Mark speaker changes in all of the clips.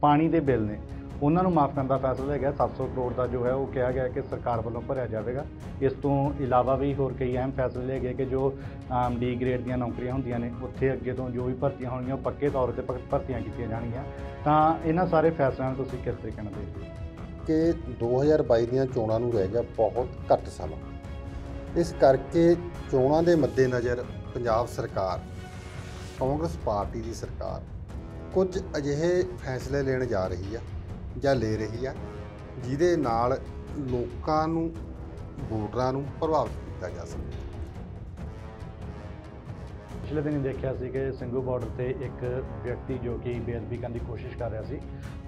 Speaker 1: ਪਾਣੀ ਦੇ ਬਿੱਲ ਨੇ ਉਹਨਾਂ ਨੂੰ ਮਾਫ ਕਰਨ ਦਾ ਫੈਸਲਾ ਗਿਆ 700 ਕਰੋੜ ਦਾ ਜੋ ਹੈ ਉਹ ਕਿਹਾ ਗਿਆ ਕਿ ਸਰਕਾਰ ਵੱਲੋਂ ਭਰਿਆ ਜਾਵੇਗਾ ਇਸ ਤੋਂ ਇਲਾਵਾ ਵੀ ਹੋਰ ਕਈ ਅਹਿਮ ਫੈਸਲੇ ਲਏ ਗਏ ਕਿ ਜੋ ਆਮ ਡੀ ਗ੍ਰੇਡ ਦੀਆਂ ਨੌਕਰੀਆਂ ਹੁੰਦੀਆਂ ਨੇ ਉੱਥੇ ਅੱਗੇ ਤੋਂ ਜੋ ਵੀ ਭਰਤੀਆਂ ਹੋਣਗੀਆਂ ਉਹ ਪੱਕੇ ਤੌਰ ਤੇ ਭਰਤੀਆਂ ਕੀਤੀਆਂ ਜਾਣਗੀਆਂ ਤਾਂ ਇਹਨਾਂ ਸਾਰੇ ਫੈਸਲਿਆਂ ਨੂੰ ਤੁਸੀਂ ਕਿਸ ਤਰੀਕੇ ਨਾਲ ਦੇਖਦੇ
Speaker 2: ਹੋ ਕਿ 2022 ਦੀਆਂ ਚੋਣਾਂ ਨੂੰ ਰਹਿ ਗਿਆ ਬਹੁਤ ਘੱਟ ਸਮਾਂ ਇਸ ਕਰਕੇ ਚੋਣਾਂ ਦੇ ਮੱਦੇਨਜ਼ਰ ਪੰਜਾਬ ਸਰਕਾਰ ਕਾਂਗਰਸ ਪਾਰਟੀ ਦੀ ਸਰਕਾਰ ਕੁਝ ਅਜਿਹੇ ਫੈਸਲੇ ਲੈਣ ਜਾ ਰਹੀ ਆ ਜਾਂ ਲੈ ਰਹੀ ਆ ਜਿਹਦੇ ਨਾਲ ਲੋਕਾਂ ਨੂੰ ਵੋਟਰਾਂ ਨੂੰ ਪ੍ਰਭਾਵਿਤ ਕੀਤਾ ਜਾ ਸਕੇ
Speaker 1: ਪਿਛਲੇ ਦਿਨ ਦੇਖਿਆ ਸੀ ਕਿ ਸਿੰਘੂ ਬਾਰਡਰ ਤੇ ਇੱਕ ਵਿਅਕਤੀ ਜੋ ਕਿ ਬੇਅਦਬੀ ਕਰਨ ਦੀ ਕੋਸ਼ਿਸ਼ ਕਰ ਰਿਹਾ ਸੀ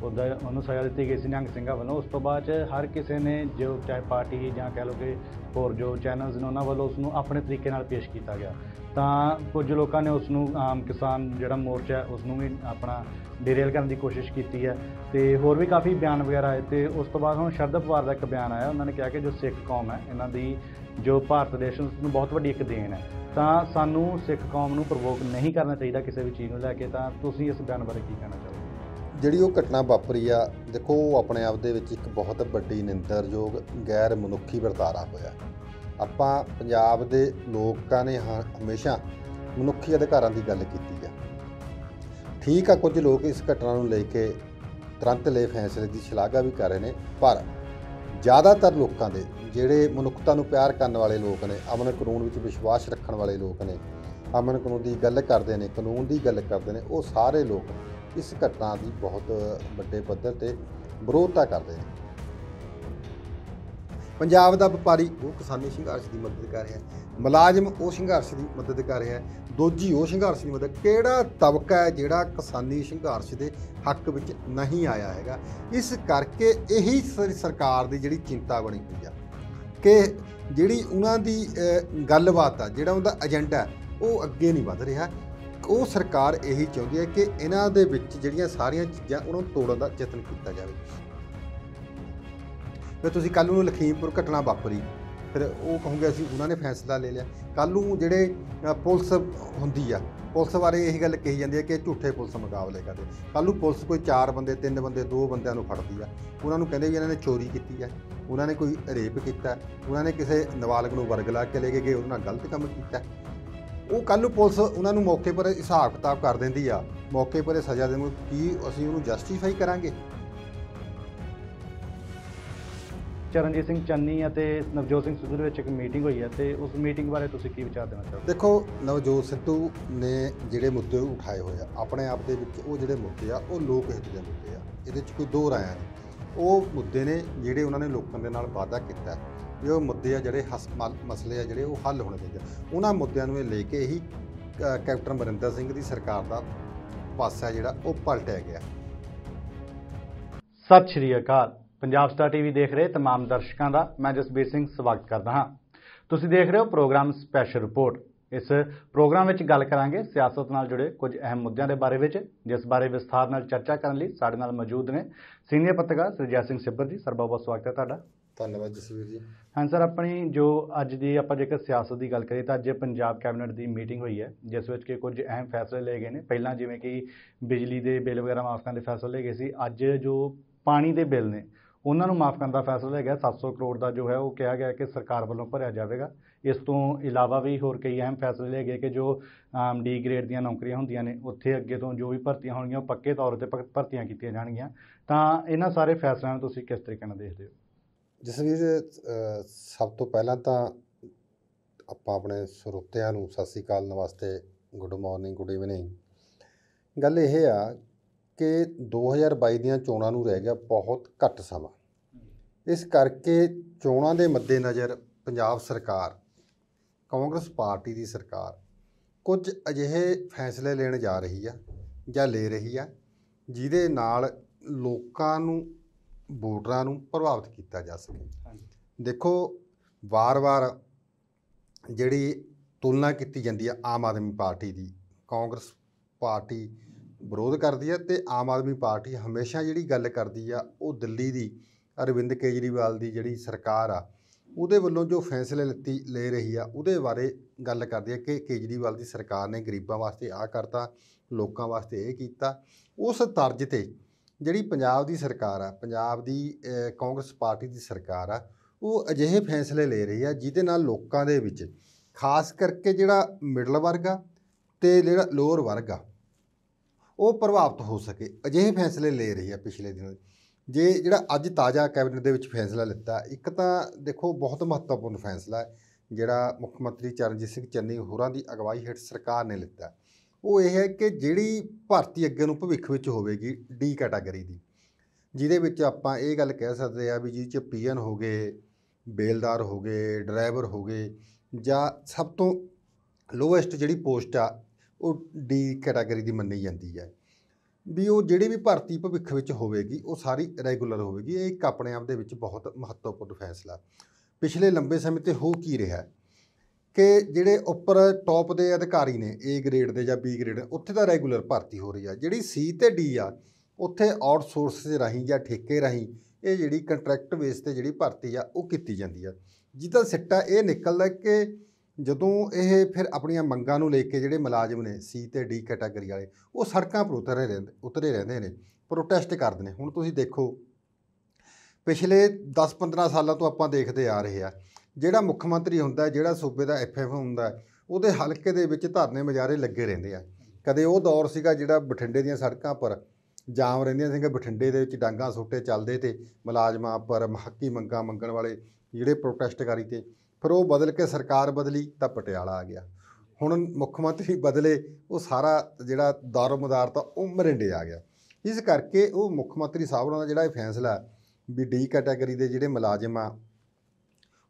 Speaker 1: ਉਹਦਾ ਉਹਨੂੰ ਸਜ਼ਾ ਦਿੱਤੀ ਗਈ ਸੀ ਨਿਹੰਗ ਸਿੰਘਾਂ ਵੱਲੋਂ ਉਸ ਤੋਂ ਬਾਅਦ ਹਰ ਕਿਸੇ ਨੇ ਜੋ ਚਾਹੇ ਪਾਰਟੀ ਜਾਂ ਕਹਿ ਲੋ ਕਿ ਹੋਰ ਜੋ ਚੈਨਲਸ ਨੇ ਉਹਨਾਂ ਵੱਲੋਂ ਉਸ ਨੂੰ ਆਪਣੇ ਤਰੀਕੇ ਨਾਲ ਪੇਸ਼ ਕੀਤਾ ਗਿਆ ਤਾਂ ਕੁਝ ਲੋਕਾਂ ਨੇ ਉਸ ਨੂੰ ਆਮ ਕਿਸਾਨ ਜਿਹੜਾ ਮੋਰਚਾ ਹੈ ਉਸ ਨੂੰ ਵੀ ਆਪਣਾ ਡੀਰੇਲ ਕਰਨ ਦੀ ਕੋਸ਼ਿਸ਼ ਕੀਤੀ ਹੈ ਤੇ ਹੋਰ ਵੀ ਕਾਫੀ ਬਿਆਨ ਵਗੈਰਾ ਆਏ ਤੇ ਉਸ ਤੋਂ ਬਾਅਦ ਹੁਣ ਸ਼ਰਦ ਪਵਾਰ ਦਾ ਇੱਕ ਬਿਆਨ ਆਇਆ ਉਹਨਾਂ ਨੇ ਕਿਹਾ ਕਿ ਜੋ ਸਿੱਖ ਕੌਮ ਹੈ ਇਹਨਾਂ ਦੀ ਜੋ ਭਾਰਤ ਦੇਸ਼ ਨੂੰ ਬਹੁਤ ਵੱਡੀ ਇੱਕ ਦੇਣ ਹੈ ਤਾਂ ਸਾਨੂੰ ਸਿੱਖ ਕੌਮ ਨੂੰ ਪ੍ਰਵੋਕ ਨਹੀਂ ਕਰਨਾ ਚਾਹੀਦਾ ਕਿਸੇ ਵੀ ਚੀਜ਼ ਨੂੰ ਲੈ ਕੇ ਤਾਂ ਤੁਸੀਂ ਇਸ ਗੱਲ ਬਾਰੇ ਕੀ ਕਹਿਣਾ ਚਾਹੋਗੇ
Speaker 2: ਜਿਹੜੀ ਉਹ ਘਟਨਾ ਵਾਪਰੀ ਆ ਦੇਖੋ ਉਹ ਆਪਣੇ ਆਪ ਦੇ ਵਿੱਚ ਇੱਕ ਬਹੁਤ ਵੱਡੀ ਨਿੰਦਰਯੋਗ ਗੈਰ ਮਨੁੱਖੀ ਵਰਤਾਰਾ ਹੋਇਆ ਆਪਾਂ ਪੰਜਾਬ ਦੇ ਲੋਕਾਂ ਨੇ ਹਮੇਸ਼ਾ ਮਨੁੱਖੀ ਅਧਿਕਾਰਾਂ ਦੀ ਗੱਲ ਕੀਤੀ ਆ ਠੀਕ ਆ ਕੁਝ ਲੋਕ ਇਸ ਘਟਨਾ ਨੂੰ ਲੈ ਕੇ ਤੁਰੰਤ ਲੈ ਫੈਸਲੇ ਦੀ ਸ਼ਲਾਘਾ ਵੀ ਕਰ ਰਹੇ ਨੇ ਪਰ ਜ਼ਿਆਦਾਤਰ ਲੋਕਾਂ ਦੇ ਜਿਹੜੇ ਮਨੁੱਖਤਾ ਨੂੰ ਪਿਆਰ ਕਰਨ ਵਾਲੇ ਲੋਕ ਨੇ ਅਮਨ ਕਾਨੂੰਨ ਵਿੱਚ ਵਿਸ਼ਵਾਸ ਰੱਖਣ ਵਾਲੇ ਲੋਕ ਨੇ ਅਮਨ ਕਾਨੂੰਨ ਦੀ ਗੱਲ ਕਰਦੇ ਨੇ ਕਾਨੂੰਨ ਦੀ ਗੱਲ ਕਰਦੇ ਨੇ ਉਹ ਸਾਰੇ ਲੋਕ ਇਸ ਘਟਨਾ ਦੀ ਬਹੁਤ ਵੱਡੇ ਪੱਧਰ ਤੇ ਵਿਰੋਧਤਾ ਕਰਦੇ ਨੇ ਪੰਜਾਬ ਦਾ ਵਪਾਰੀ ਉਹ ਕਿਸਾਨੀ ਸੰਘਰਸ਼ ਦੀ ਮਦਦ ਕਰ ਰਿਹਾ ਮੁਲਾਜ਼ਮ ਉਹ ਸੰਘਰਸ਼ ਦੀ ਮਦਦ ਕਰ ਰਿਹਾ ਦੋਜੀ ਉਹ ਸੰਘਰਸ਼ ਦੀ ਮਦਦ ਕਿਹੜਾ ਤਬਕਾ ਹੈ ਜਿਹੜਾ ਕਿਸਾਨੀ ਸੰਘਰਸ਼ ਦੇ ਹੱਕ ਵਿੱਚ ਨਹੀਂ ਆਇਆ ਹੈਗਾ ਇਸ ਕਰਕੇ ਇਹੀ ਸਰਕਾਰ ਦੀ ਜਿਹੜੀ ਚਿੰਤਾ ਬਣੀ ਹੋਈ ਆ ਕਿ ਜਿਹੜੀ ਉਹਨਾਂ ਦੀ ਗੱਲਬਾਤ ਆ ਜਿਹੜਾ ਉਹਦਾ ਏਜੰਡਾ ਉਹ ਅੱਗੇ ਨਹੀਂ ਵਧ ਰਿਹਾ ਉਹ ਸਰਕਾਰ ਇਹੀ ਚਾਹੁੰਦੀ ਹੈ ਕਿ ਇਹਨਾਂ ਦੇ ਵਿੱਚ ਜਿਹੜੀਆਂ ਸਾਰੀਆਂ ਚੀਜ਼ਾਂ ਉਹਨਾਂ ਨੂੰ ਤੋੜਨ ਦਾ ਯਤਨ ਕੀਤਾ ਜਾਵੇ ਫਿਰ ਤੁਸੀਂ ਕੱਲ ਨੂੰ ਲਖੀਮਪੁਰ ਘਟਨਾ ਵਾਪਰੀ ਫਿਰ ਉਹ ਕਹੋਗੇ ਅਸੀਂ ਉਹਨਾਂ ਨੇ ਫੈਸਲਾ ਲੈ ਲਿਆ ਕੱਲ ਨੂੰ ਜਿਹੜੇ ਪੁਲਿਸ ਹੁੰਦੀ ਆ ਪੁਲਿਸ ਬਾਰੇ ਇਹ ਗੱਲ ਕਹੀ ਜਾਂਦੀ ਹੈ ਕਿ ਝੂਠੇ ਪੁਲਿਸ ਮੁਕਾਬਲੇ ਕਰਦੇ ਕੱਲ ਨੂੰ ਪੁਲਿਸ ਕੋਈ ਚਾਰ ਬੰਦੇ ਤਿੰਨ ਬੰਦੇ ਦੋ ਬੰਦਿਆਂ ਨੂੰ ਫੜਦੀ ਆ ਉਹਨਾਂ ਨੂੰ ਕਹਿੰਦੇ ਵੀ ਇਹਨਾਂ ਨੇ ਚੋਰੀ ਕੀਤੀ ਆ ਉਹਨਾਂ ਨੇ ਕੋਈ ਰੇਪ ਕੀਤਾ ਉਹਨਾਂ ਨੇ ਕਿਸੇ ਨਵਾਲਗ ਨੂੰ ਵਰਗਲਾ ਕੇ ਲੈ ਕੇ ਗਏ ਉਹਨਾਂ ਨਾਲ ਗਲਤ ਕੰਮ ਕੀਤਾ ਉਹ ਕੱਲ ਨੂੰ ਪੁਲਿਸ ਉਹਨਾਂ ਨੂੰ ਮੌਕੇ ਪਰ ਹਿਸਾਬ ਕਿਤਾਬ ਕਰ ਦਿੰਦੀ ਆ ਮੌਕੇ ਪਰ ਸਜ਼ਾ ਦੇਣ ਕੀ ਅਸੀਂ ਉਹਨੂੰ ਜਸਟੀਫਾਈ ਕਰਾਂਗੇ ਚਰਨਜੀਤ ਸਿੰਘ ਚੰਨੀ ਅਤੇ
Speaker 1: ਨਵਜੋਤ ਸਿੰਘ ਸਿੱਧੂ ਦੇ ਵਿੱਚ ਇੱਕ ਮੀਟਿੰਗ ਹੋਈ ਹੈ ਤੇ ਉਸ ਮੀਟਿੰਗ ਬਾਰੇ ਤੁਸੀਂ ਕੀ ਵਿਚਾਰ ਦੇਣਾ ਚਾਹੋਗੇ
Speaker 2: ਦੇਖੋ ਨਵਜੋਤ ਸਿੱਧੂ ਨੇ ਜਿਹੜੇ ਮੁੱਦੇ ਉਠਾਏ ਹੋਏ ਆ ਆਪਣੇ ਆਪ ਦੇ ਵਿੱਚ ਉਹ ਜਿਹੜੇ ਮੁੱਦੇ ਆ ਉਹ ਲੋਕ ਹਿੱਤ ਦੇ ਮੁੱਦੇ ਆ ਇਹਦੇ ਵਿੱਚ ਕੋਈ ਦੋ ਰਾਇਆਂ ਨਹੀਂ ਉਹ ਮੁੱਦੇ ਨੇ ਜਿਹੜੇ ਉਹਨਾਂ ਨੇ ਲੋਕਾਂ ਦੇ ਨਾਲ ਵਾਅਦਾ ਕੀਤਾ ਵੀ ਉਹ ਮੁੱਦੇ ਆ ਜਿਹੜੇ ਮਸਲੇ ਆ ਜਿਹੜੇ ਉਹ ਹੱਲ ਹੋਣੇ ਚਾਹੀਦੇ ਉਹਨਾਂ ਮੁੱਦਿਆਂ ਨੂੰ ਇਹ ਲੈ ਕੇ ਹੀ ਕੈਪਟਨ ਬਰਿੰਦਰ ਸਿੰਘ ਦੀ ਸਰਕਾਰ ਦਾ ਪਾਸਾ ਜਿਹੜਾ ਉਹ ਪਲਟਿਆ ਗਿਆ
Speaker 1: ਸਤਿ ਸ਼੍ਰੀ ਅਕਾਲ ਪੰਜਾਬ ਸਟਾਰ ਟੀਵੀ ਦੇਖ ਰਹੇ तमाम ਦਰਸ਼ਕਾਂ ਦਾ ਮੈਂ ਜਸਬੀਰ ਸਿੰਘ ਸਵਾਗਤ ਕਰਦਾ ਹਾਂ ਤੁਸੀਂ ਦੇਖ ਰਹੇ ਹੋ ਪ੍ਰੋਗਰਾਮ ਸਪੈਸ਼ਲ ਰਿਪੋਰਟ ਇਸ ਪ੍ਰੋਗਰਾਮ ਵਿੱਚ ਗੱਲ ਕਰਾਂਗੇ ਸਿਆਸਤ ਨਾਲ ਜੁੜੇ ਕੁਝ ਅਹਿਮ ਮੁੱਦਿਆਂ ਦੇ ਬਾਰੇ ਵਿੱਚ ਜਿਸ ਬਾਰੇ ਵਿਸਥਾਰ ਨਾਲ ਚਰਚਾ ਕਰਨ ਲਈ ਸਾਡੇ ਨਾਲ ਮੌਜੂਦ ਨੇ ਸੀਨੀਅਰ ਪੱਤਰਕਾਰ ਸਰਜੈ ਸਿੰਘ ਸਿੱਬਰ ਜੀ ਸਰ ਬਹੁਤ ਸਵਾਗਤ ਹੈ ਤੁਹਾਡਾ
Speaker 2: ਧੰਨਵਾਦ ਜਸਵੀਰ ਜੀ
Speaker 1: ਹਾਂ ਸਰ ਆਪਣੀ ਜੋ ਅੱਜ ਦੀ ਆਪਾਂ ਜੇਕਰ ਸਿਆਸਤ ਦੀ ਗੱਲ ਕਰੀਏ ਤਾਂ ਅੱਜ ਪੰਜਾਬ ਕੈਬਨਿਟ ਦੀ ਮੀਟਿੰਗ ਹੋਈ ਹੈ ਜਿਸ ਵਿੱਚ ਕਿ ਕੁਝ ਅਹਿਮ ਫੈਸਲੇ ਲਏ ਗਏ ਨੇ ਪਹਿਲਾਂ ਜਿਵੇਂ ਕਿ ਬਿਜਲੀ ਦੇ ਬਿੱਲ ਵਗੈਰਾ ਮਾਫ ਕਰਨ ਦੇ ਫੈਸਲੇ ਲਏ ਗਏ ਸੀ ਅੱਜ ਜੋ ਪਾਣੀ ਦੇ ਬਿੱਲ ਨੇ ਉਹਨਾਂ ਨੂੰ ਮਾਫ ਕਰਨ ਦਾ ਫੈਸਲਾ ਲਿਆ ਗਿਆ 700 ਕਰੋੜ ਦਾ ਜੋ ਹੈ ਉਹ ਕਿਹਾ ਗਿਆ ਕਿ ਸਰਕਾਰ ਵੱਲੋਂ ਭਰਿਆ ਜਾਵੇਗਾ ਇਸ ਤੋਂ ਇਲਾਵਾ ਵੀ ਹੋਰ ਕਈ ਅਹਿਮ ਫੈਸਲੇ ਲਏ ਗਏ ਕਿ ਜੋ ਆਮ ਡੀ ਗ੍ਰੇਡ ਦੀਆਂ ਨੌਕਰੀਆਂ ਹੁੰਦੀਆਂ ਨੇ ਉੱਥੇ ਅੱਗੇ ਤੋਂ ਜੋ ਵੀ ਭਰਤੀਆਂ ਹੋਣਗੀਆਂ ਉਹ ਪੱਕੇ ਤੌਰ ਤੇ ਭਰਤੀਆਂ ਕੀਤੀਆਂ ਜਾਣਗੀਆਂ ਤਾਂ ਇਹਨਾਂ ਸਾਰੇ ਫੈਸਲਿਆਂ ਨੂੰ ਤੁਸੀਂ ਕਿਸ ਤਰੀਕੇ ਨਾਲ ਦੇਖਦੇ ਹੋ
Speaker 2: ਜਸਵੀਰ ਸਭ ਤੋਂ ਪਹਿਲਾਂ ਤਾਂ ਆਪਾਂ ਆਪਣੇ ਸਰੋਤਿਆਂ ਨੂੰ ਸਤਿ ਸ੍ਰੀ ਅਕਾਲ ਨਮਸਤੇ ਗੁੱਡ ਮਾਰਨਿੰਗ ਗੁੱਡ ਈਵਨਿੰਗ ਗੱਲ ਇਹ ਆ ਕਿ 2022 ਦੀਆਂ ਚੋਣਾਂ ਨੂੰ ਰਹਿ ਗਿਆ ਬਹੁਤ ਘੱਟ ਸਮਾਂ ਇਸ ਕਰਕੇ ਚੋਣਾਂ ਦੇ ਮੱਦੇਨਜ਼ਰ ਪੰਜਾਬ ਸਰਕਾਰ ਕਾਂਗਰਸ ਪਾਰਟੀ ਦੀ ਸਰਕਾਰ ਕੁਝ ਅਜਿਹੇ ਫੈਸਲੇ ਲੈਣ ਜਾ ਰਹੀ ਆ ਜਾਂ ਲੈ ਰਹੀ ਆ ਜਿਹਦੇ ਨਾਲ ਲੋਕਾਂ ਨੂੰ ਵੋਟਰਾਂ ਨੂੰ ਪ੍ਰਭਾਵਿਤ ਕੀਤਾ ਜਾ ਸਕੇ ਦੇਖੋ ਵਾਰ-ਵਾਰ ਜਿਹੜੀ ਤੁਲਨਾ ਕੀਤੀ ਜਾਂਦੀ ਆ ਆਮ ਆਦਮੀ ਪਾਰਟੀ ਦੀ ਕਾਂਗਰਸ ਪਾਰਟੀ ਵਿਰੋਧ ਕਰਦੀ ਆ ਤੇ ਆਮ ਆਦਮੀ ਪਾਰਟੀ ਹਮੇਸ਼ਾ ਜਿਹੜੀ ਗੱਲ ਕਰਦੀ ਆ ਉਹ ਦਿੱਲੀ ਦੀ ਅਰਵਿੰਦ ਕੇਜਰੀਵਾਲ ਦੀ ਜਿਹੜੀ ਸਰਕਾਰ ਆ ਉਹਦੇ ਵੱਲੋਂ ਜੋ ਫੈਸਲੇ ਲਿੱਤੀ ਲੈ ਰਹੀ ਆ ਉਹਦੇ ਬਾਰੇ ਗੱਲ ਕਰਦੀ ਆ ਕਿ ਕੇਜਰੀਵਾਲ ਦੀ ਸਰਕਾਰ ਨੇ ਗਰੀਬਾਂ ਵਾਸਤੇ ਆ ਕਰਤਾ ਲੋਕਾਂ ਵਾਸਤੇ ਇਹ ਕੀਤਾ ਉਸ ਤਰਜ ਤੇ ਜਿਹੜੀ ਪੰਜਾਬ ਦੀ ਸਰਕਾਰ ਆ ਪੰਜਾਬ ਦੀ ਕਾਂਗਰਸ ਪਾਰਟੀ ਦੀ ਸਰਕਾਰ ਆ ਉਹ ਅਜਿਹੇ ਫੈਸਲੇ ਲੈ ਰਹੀ ਆ ਜਿਹਦੇ ਨਾਲ ਲੋਕਾਂ ਦੇ ਵਿੱਚ ਖਾਸ ਕਰਕੇ ਜਿਹੜਾ ਮਿਡਲ ਵਰਗ ਆ ਤੇ ਜਿਹੜਾ ਲੋਅਰ ਵਰਗ ਆ ਉਹ ਪ੍ਰਭਾਵਿਤ ਹੋ ਸਕੇ ਅਜਿਹੇ ਫੈਸਲੇ ਲੈ ਰਹੀ ਆ ਪਿਛਲੇ ਦਿਨਾਂ ਜੇ ਜਿਹੜਾ ਅੱਜ ਤਾਜ਼ਾ ਕੈਬਨਿਟ ਦੇ ਵਿੱਚ ਫੈਸਲਾ ਲਿੱਤਾ ਇੱਕ ਤਾਂ ਦੇਖੋ ਬਹੁਤ ਮਹੱਤਵਪੂਰਨ ਫੈਸਲਾ ਹੈ ਜਿਹੜਾ ਮੁੱਖ ਮੰਤਰੀ ਚਰਨਜੀਤ ਸਿੰਘ ਚੰਨੀ ਹੋਰਾਂ ਦੀ ਅਗਵਾਈ ਹੇਠ ਸਰਕਾਰ ਨੇ ਲਿੱਤਾ ਉਹ ਇਹ ਹੈ ਕਿ ਜਿਹੜੀ ਭਾਰਤੀ ਅੱਗੇ ਨੂੰ ਭਵਿੱਖ ਵਿੱਚ ਹੋਵੇਗੀ ਡੀ ਕੈਟਾਗਰੀ ਦੀ ਜਿਹਦੇ ਵਿੱਚ ਆਪਾਂ ਇਹ ਗੱਲ ਕਹਿ ਸਕਦੇ ਆ ਵੀ ਜਿਹਦੇ ਚ ਪੀਐਨ ਹੋ ਗਏ ਬੇਲਦਾਰ ਹੋ ਗਏ ਡਰਾਈਵਰ ਹੋ ਗਏ ਜਾਂ ਸਭ ਤੋਂ ਲੋਵੈਸਟ ਜਿਹੜੀ ਪੋਸਟ ਆ ਉਹ ਡੀ ਕੈਟਾਗਰੀ ਦੀ ਮੰਨੀ ਜਾਂਦੀ ਹੈ ਵੀ ਉਹ ਜਿਹੜੀ ਵੀ ਭਰਤੀ ਭਵਿੱਖ ਵਿੱਚ ਹੋਵੇਗੀ ਉਹ ਸਾਰੀ ਰੈਗੂਲਰ ਹੋਵੇਗੀ ਇਹ ਇੱਕ ਆਪਣੇ ਆਪ ਦੇ ਵਿੱਚ ਬਹੁਤ ਮਹੱਤਵਪੂਰਨ ਫੈਸਲਾ ਪਿਛਲੇ ਲੰਬੇ ਸਮੇਂ ਤੇ ਹੋ ਕੀ ਰਿਹਾ ਕਿ ਜਿਹੜੇ ਉੱਪਰ ਟੌਪ ਦੇ ਅਧਿਕਾਰੀ ਨੇ ਏ ਗ੍ਰੇਡ ਦੇ ਜਾਂ ਬੀ ਗ੍ਰੇਡ ਉੱਥੇ ਤਾਂ ਰੈਗੂਲਰ ਭਰਤੀ ਹੋ ਰਹੀ ਆ ਜਿਹੜੀ ਸੀ ਤੇ ਡੀ ਆ ਉੱਥੇ ਆਊਟਸੋਰਸ ਦੇ ਰਾਹੀਂ ਜਾਂ ਠੇਕੇ ਰਾਹੀਂ ਇਹ ਜਿਹੜੀ ਕੰਟਰੈਕਟ ਬੇਸ ਤੇ ਜਿਹੜੀ ਭਰਤੀ ਆ ਉਹ ਕੀਤੀ ਜਾਂਦੀ ਆ ਜਿੱਦਾਂ ਸਿੱਟਾ ਇਹ ਨਿਕਲਦਾ ਕਿ ਜਦੋਂ ਇਹ ਫਿਰ ਆਪਣੀਆਂ ਮੰਗਾਂ ਨੂੰ ਲੈ ਕੇ ਜਿਹੜੇ ਮੁਲਾਜ਼ਮ ਨੇ ਸੀ ਤੇ ਡੀ ਕੈਟਾਗਰੀ ਵਾਲੇ ਉਹ ਸੜਕਾਂ ਪਰ ਉਤਰੇ ਰਹਿੰਦੇ ਉਤਰੇ ਰਹਿੰਦੇ ਨੇ ਪ੍ਰੋਟੈਸਟ ਕਰਦੇ ਨੇ ਹੁਣ ਤੁਸੀਂ ਦੇਖੋ ਪਿਛਲੇ 10-15 ਸਾਲਾਂ ਤੋਂ ਆਪਾਂ ਦੇਖਦੇ ਆ ਰਹੇ ਆ ਜਿਹੜਾ ਮੁੱਖ ਮੰਤਰੀ ਹੁੰਦਾ ਜਿਹੜਾ ਸੂਬੇ ਦਾ ਐਫਐਫ ਹੁੰਦਾ ਉਹਦੇ ਹਲਕੇ ਦੇ ਵਿੱਚ ਧਰਨੇ ਮਜਾਰੇ ਲੱਗੇ ਰਹਿੰਦੇ ਆ ਕਦੇ ਉਹ ਦੌਰ ਸੀਗਾ ਜਿਹੜਾ ਬਠਿੰਡੇ ਦੀਆਂ ਸੜਕਾਂ ਪਰ ਜਾਮ ਰਹਿੰਦੀਆਂ ਸੀਗਾ ਬਠਿੰਡੇ ਦੇ ਵਿੱਚ ਡਾਂਗਾ ਸੋਟੇ ਚੱਲਦੇ ਤੇ ਮੁਲਾਜ਼ਮਾਂ ਪਰ ਮਹੱਕੀ ਮੰਗਾਂ ਮੰਗਣ ਵਾਲੇ ਜਿਹੜੇ ਕਰੀ ਤੇ ਫਿਰ ਉਹ ਬਦਲ ਕੇ ਸਰਕਾਰ ਬਦਲੀ ਤਾਂ ਪਟਿਆਲਾ ਆ ਗਿਆ ਹੁਣ ਮੁੱਖ ਮੰਤਰੀ ਬਦਲੇ ਉਹ ਸਾਰਾ ਜਿਹੜਾ ਦਾਰੋਮਦਾਰ ਤਾਂ ਉਹ ਮਰਿੰਡੇ ਆ ਗਿਆ ਇਸ ਕਰਕੇ ਉਹ ਮੁੱਖ ਮੰਤਰੀ ਸਾਹਿਬ ਦਾ ਜਿਹੜਾ ਇਹ ਫੈਸਲਾ ਵੀ ਡੀ ਕੈਟਾਗਰੀ ਦੇ ਜਿਹੜੇ ਮੁਲਾਜ਼ਮ ਆ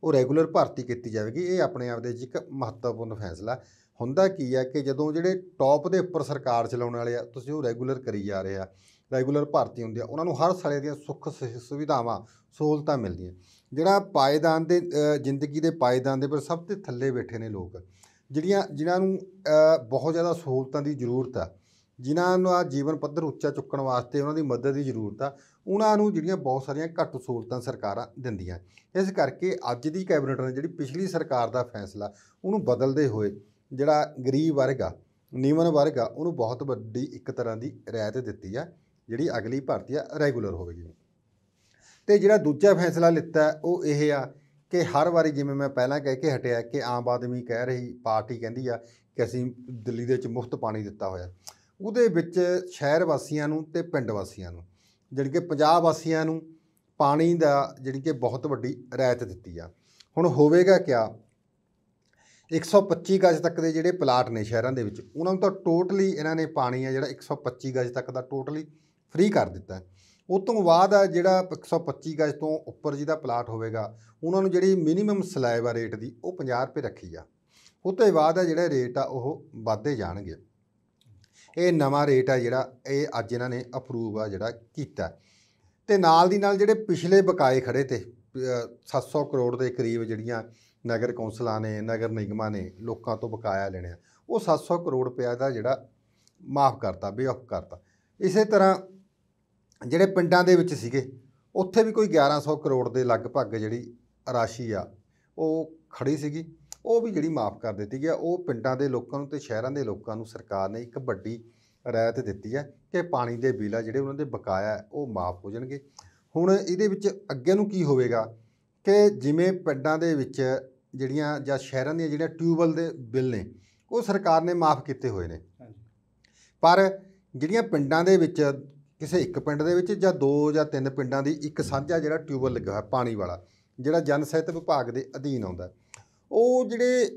Speaker 2: ਉਹ ਰੈਗੂਲਰ ਭਰਤੀ ਕੀਤੀ ਜਾਵੇਗੀ ਇਹ ਆਪਣੇ ਆਪ ਦੇ ਵਿੱਚ ਇੱਕ ਮਹੱਤਵਪੂਰਨ ਫੈਸਲਾ ਹੁੰਦਾ ਕੀ ਆ ਕਿ ਜਦੋਂ ਜਿਹੜੇ ਟੌਪ ਦੇ ਉੱਪਰ ਸਰਕਾਰ ਚਲਾਉਣ ਵਾਲੇ ਆ ਤੁਸੀਂ ਉਹ ਰੈਗੂਲਰ ਕਰੀ ਜਾ ਰਹੇ ਆ ਰੈਗੂਲਰ ਭਰਤੀ ਹੁੰਦੀ ਆ ਉਹਨਾਂ ਨੂੰ ਹਰ ਸਾਲੇ ਦੀਆਂ ਸੁੱਖ ਸੁਵਿਧਾਵਾਂ ਸਹੂਲਤਾਂ ਮਿਲਦੀਆਂ ਜਿਹੜਾ ਪਾਇਦਾਨ ਦੇ ਜ਼ਿੰਦਗੀ ਦੇ ਪਾਇਦਾਨ ਦੇ ਪਰ ਸਭ ਤੋਂ ਥੱਲੇ ਬੈਠੇ ਨੇ ਲੋਕ ਜਿਹੜੀਆਂ ਜਿਨ੍ਹਾਂ ਨੂੰ ਬਹੁਤ ਜ਼ਿਆਦਾ ਸਹੂਲਤਾਂ ਦੀ ਜ਼ਰੂਰਤ ਆ ਜਿਨ੍ਹਾਂ ਨੂੰ ਆ ਜੀਵਨ ਪੱਧਰ ਉੱਚਾ ਚੁੱਕਣ ਵਾਸਤੇ ਉਹਨਾਂ ਦੀ ਮਦਦ ਦੀ ਜ਼ਰੂਰਤ ਆ ਉਹਨਾਂ ਨੂੰ ਜਿਹੜੀਆਂ ਬਹੁਤ ਸਾਰੀਆਂ ਘੱਟ ਸਹੂਲਤਾਂ ਸਰਕਾਰਾਂ ਦਿੰਦੀਆਂ ਇਸ ਕਰਕੇ ਅੱਜ ਦੀ ਕੈਬਨਿਟ ਨੇ ਜਿਹੜੀ ਪਿਛਲੀ ਸਰਕਾਰ ਦਾ ਫੈਸਲਾ ਉਹਨੂੰ ਬਦਲਦੇ ਹੋਏ ਜਿਹੜਾ ਗਰੀਬ ਵਰਗ ਆ ਨੀਵਨ ਵਰਗ ਆ ਉਹਨੂੰ ਬਹੁਤ ਵੱਡੀ ਇੱਕ ਤਰ੍ਹਾਂ ਦੀ ਰਾਇਤ ਦਿੱਤੀ ਆ ਜਿਹੜੀ ਅਗਲੀ ਭਾਰਤੀ ਆ ਰੈਗੂਲਰ ਹੋਵੇਗੀ ਤੇ ਜਿਹੜਾ ਦੂਜਾ ਫੈਸਲਾ ਲਿੱਤਾ ਉਹ ਇਹ ਆ ਕਿ ਹਰ ਵਾਰੀ ਜਿਵੇਂ ਮੈਂ ਪਹਿਲਾਂ ਕਹਿ ਕੇ ਹਟਿਆ ਕਿ ਆਮ ਆਦਮੀ ਕਹਿ ਰਹੀ ਪਾਰਟੀ ਕਹਿੰਦੀ ਆ ਕਿ ਅਸੀਂ ਦਿੱਲੀ ਦੇ ਵਿੱਚ ਮੁਫਤ ਪਾਣੀ ਦਿੱਤਾ ਹੋਇਆ ਉਹਦੇ ਵਿੱਚ ਸ਼ਹਿਰ ਵਾਸੀਆਂ ਨੂੰ ਤੇ ਪਿੰਡ ਵਾਸੀਆਂ ਨੂੰ ਜਿਹੜੀ ਕਿ ਪੰਜਾਬ ਵਾਸੀਆਂ ਨੂੰ ਪਾਣੀ ਦਾ ਜਿਹੜੀ ਕਿ ਬਹੁਤ ਵੱਡੀ ਰਾਇਤ ਦਿੱਤੀ ਆ ਹੁਣ ਹੋਵੇਗਾ ਕਿਆ 125 ਗਜ ਤੱਕ ਦੇ ਜਿਹੜੇ ਪਲਾਟ ਨੇ ਸ਼ਹਿਰਾਂ ਦੇ ਵਿੱਚ ਉਹਨਾਂ ਨੂੰ ਤਾਂ ਟੋਟਲੀ ਇਹਨਾਂ ਨੇ ਪਾਣੀ ਆ ਜਿਹੜਾ 125 ਗਜ ਤੱਕ ਦਾ ਟੋਟਲੀ ਫ੍ਰੀ ਕਰ ਦਿੱਤਾ ਉਹ ਤੋਂ ਬਾਅਦ ਆ ਜਿਹੜਾ 125 ਗਜ ਤੋਂ ਉੱਪਰ ਜਿਹਦਾ ਪਲਾਟ ਹੋਵੇਗਾ ਉਹਨਾਂ ਨੂੰ ਜਿਹੜੀ ਮਿਨੀਮਮ ਸਲੈਬ ਆ ਰੇਟ ਦੀ ਉਹ 50 ਰੁਪਏ ਰੱਖੀ ਆ ਉਹ ਤੋਂ ਬਾਅਦ ਆ ਜਿਹੜਾ ਰੇਟ ਆ ਉਹ ਵਧਦੇ ਜਾਣਗੇ ਇਹ ਨਵਾਂ ਰੇਟ ਆ ਜਿਹੜਾ ਇਹ ਅੱਜ ਇਹਨਾਂ ਨੇ ਅਪਰੂਵ ਆ ਜਿਹੜਾ ਕੀਤਾ ਤੇ ਨਾਲ ਦੀ ਨਾਲ ਜਿਹੜੇ ਪਿਛਲੇ ਬਕਾਏ ਖੜੇ ਤੇ 700 ਕਰੋੜ ਦੇ ਕਰੀਬ ਜਿਹੜੀਆਂ ਨਗਰ ਕੌਂਸਲਾਂ ਨੇ ਨਗਰ ਨਿਗਮਾਂ ਨੇ ਲੋਕਾਂ ਤੋਂ ਬਕਾਇਆ ਲੈਣਿਆ ਉਹ 700 ਕਰੋੜ ਰੁਪਏ ਦਾ ਜਿਹੜਾ ਮਾਫ ਕਰਤਾ ਆਫ ਕਰਤਾ ਇਸੇ ਤਰ੍ਹਾਂ ਜਿਹੜੇ ਪਿੰਡਾਂ ਦੇ ਵਿੱਚ ਸੀਗੇ ਉੱਥੇ ਵੀ ਕੋਈ 1100 ਕਰੋੜ ਦੇ ਲਗਭਗ ਜਿਹੜੀ ਰਾਸ਼ੀ ਆ ਉਹ ਖੜੀ ਸੀਗੀ ਉਹ ਵੀ ਜਿਹੜੀ ਮਾਫ ਕਰ ਦਿੱਤੀ ਗਿਆ ਉਹ ਪਿੰਡਾਂ ਦੇ ਲੋਕਾਂ ਨੂੰ ਤੇ ਸ਼ਹਿਰਾਂ ਦੇ ਲੋਕਾਂ ਨੂੰ ਸਰਕਾਰ ਨੇ ਇੱਕ ਵੱਡੀ ਰਾਇਤ ਦਿੱਤੀ ਹੈ ਕਿ ਪਾਣੀ ਦੇ ਬਿੱਲ ਆ ਜਿਹੜੇ ਉਹਨਾਂ ਦੇ ਬਕਾਇਆ ਉਹ ਮਾਫ ਹੋ ਜਾਣਗੇ ਹੁਣ ਇਹਦੇ ਵਿੱਚ ਅੱਗੇ ਨੂੰ ਕੀ ਹੋਵੇਗਾ ਕਿ ਜਿਵੇਂ ਪਿੰਡਾਂ ਦੇ ਵਿੱਚ ਜਿਹੜੀਆਂ ਜਾਂ ਸ਼ਹਿਰਾਂ ਦੀਆਂ ਜਿਹੜੀਆਂ ਟਿਊਬਲ ਦੇ ਬਿੱਲ ਨੇ ਉਹ ਸਰਕਾਰ ਨੇ ਮਾਫ ਕੀਤੇ ਹੋਏ ਨੇ ਪਰ ਜਿਹੜੀਆਂ ਪਿੰਡਾਂ ਦੇ ਵਿੱਚ ਕਿਸੇ ਇੱਕ ਪਿੰਡ ਦੇ ਵਿੱਚ ਜਾਂ ਦੋ ਜਾਂ ਤਿੰਨ ਪਿੰਡਾਂ ਦੀ ਇੱਕ ਸਾਂਝਾ ਜਿਹੜਾ ਟਿਊਬਲ ਲੱਗਾ ਹੋਇਆ ਪਾਣੀ ਵਾਲਾ ਜਿਹੜਾ ਜਨ ਸਿਹਤ ਵਿਭਾਗ ਦੇ ਅਧੀਨ ਆਉਂਦਾ ਉਹ ਜਿਹੜੇ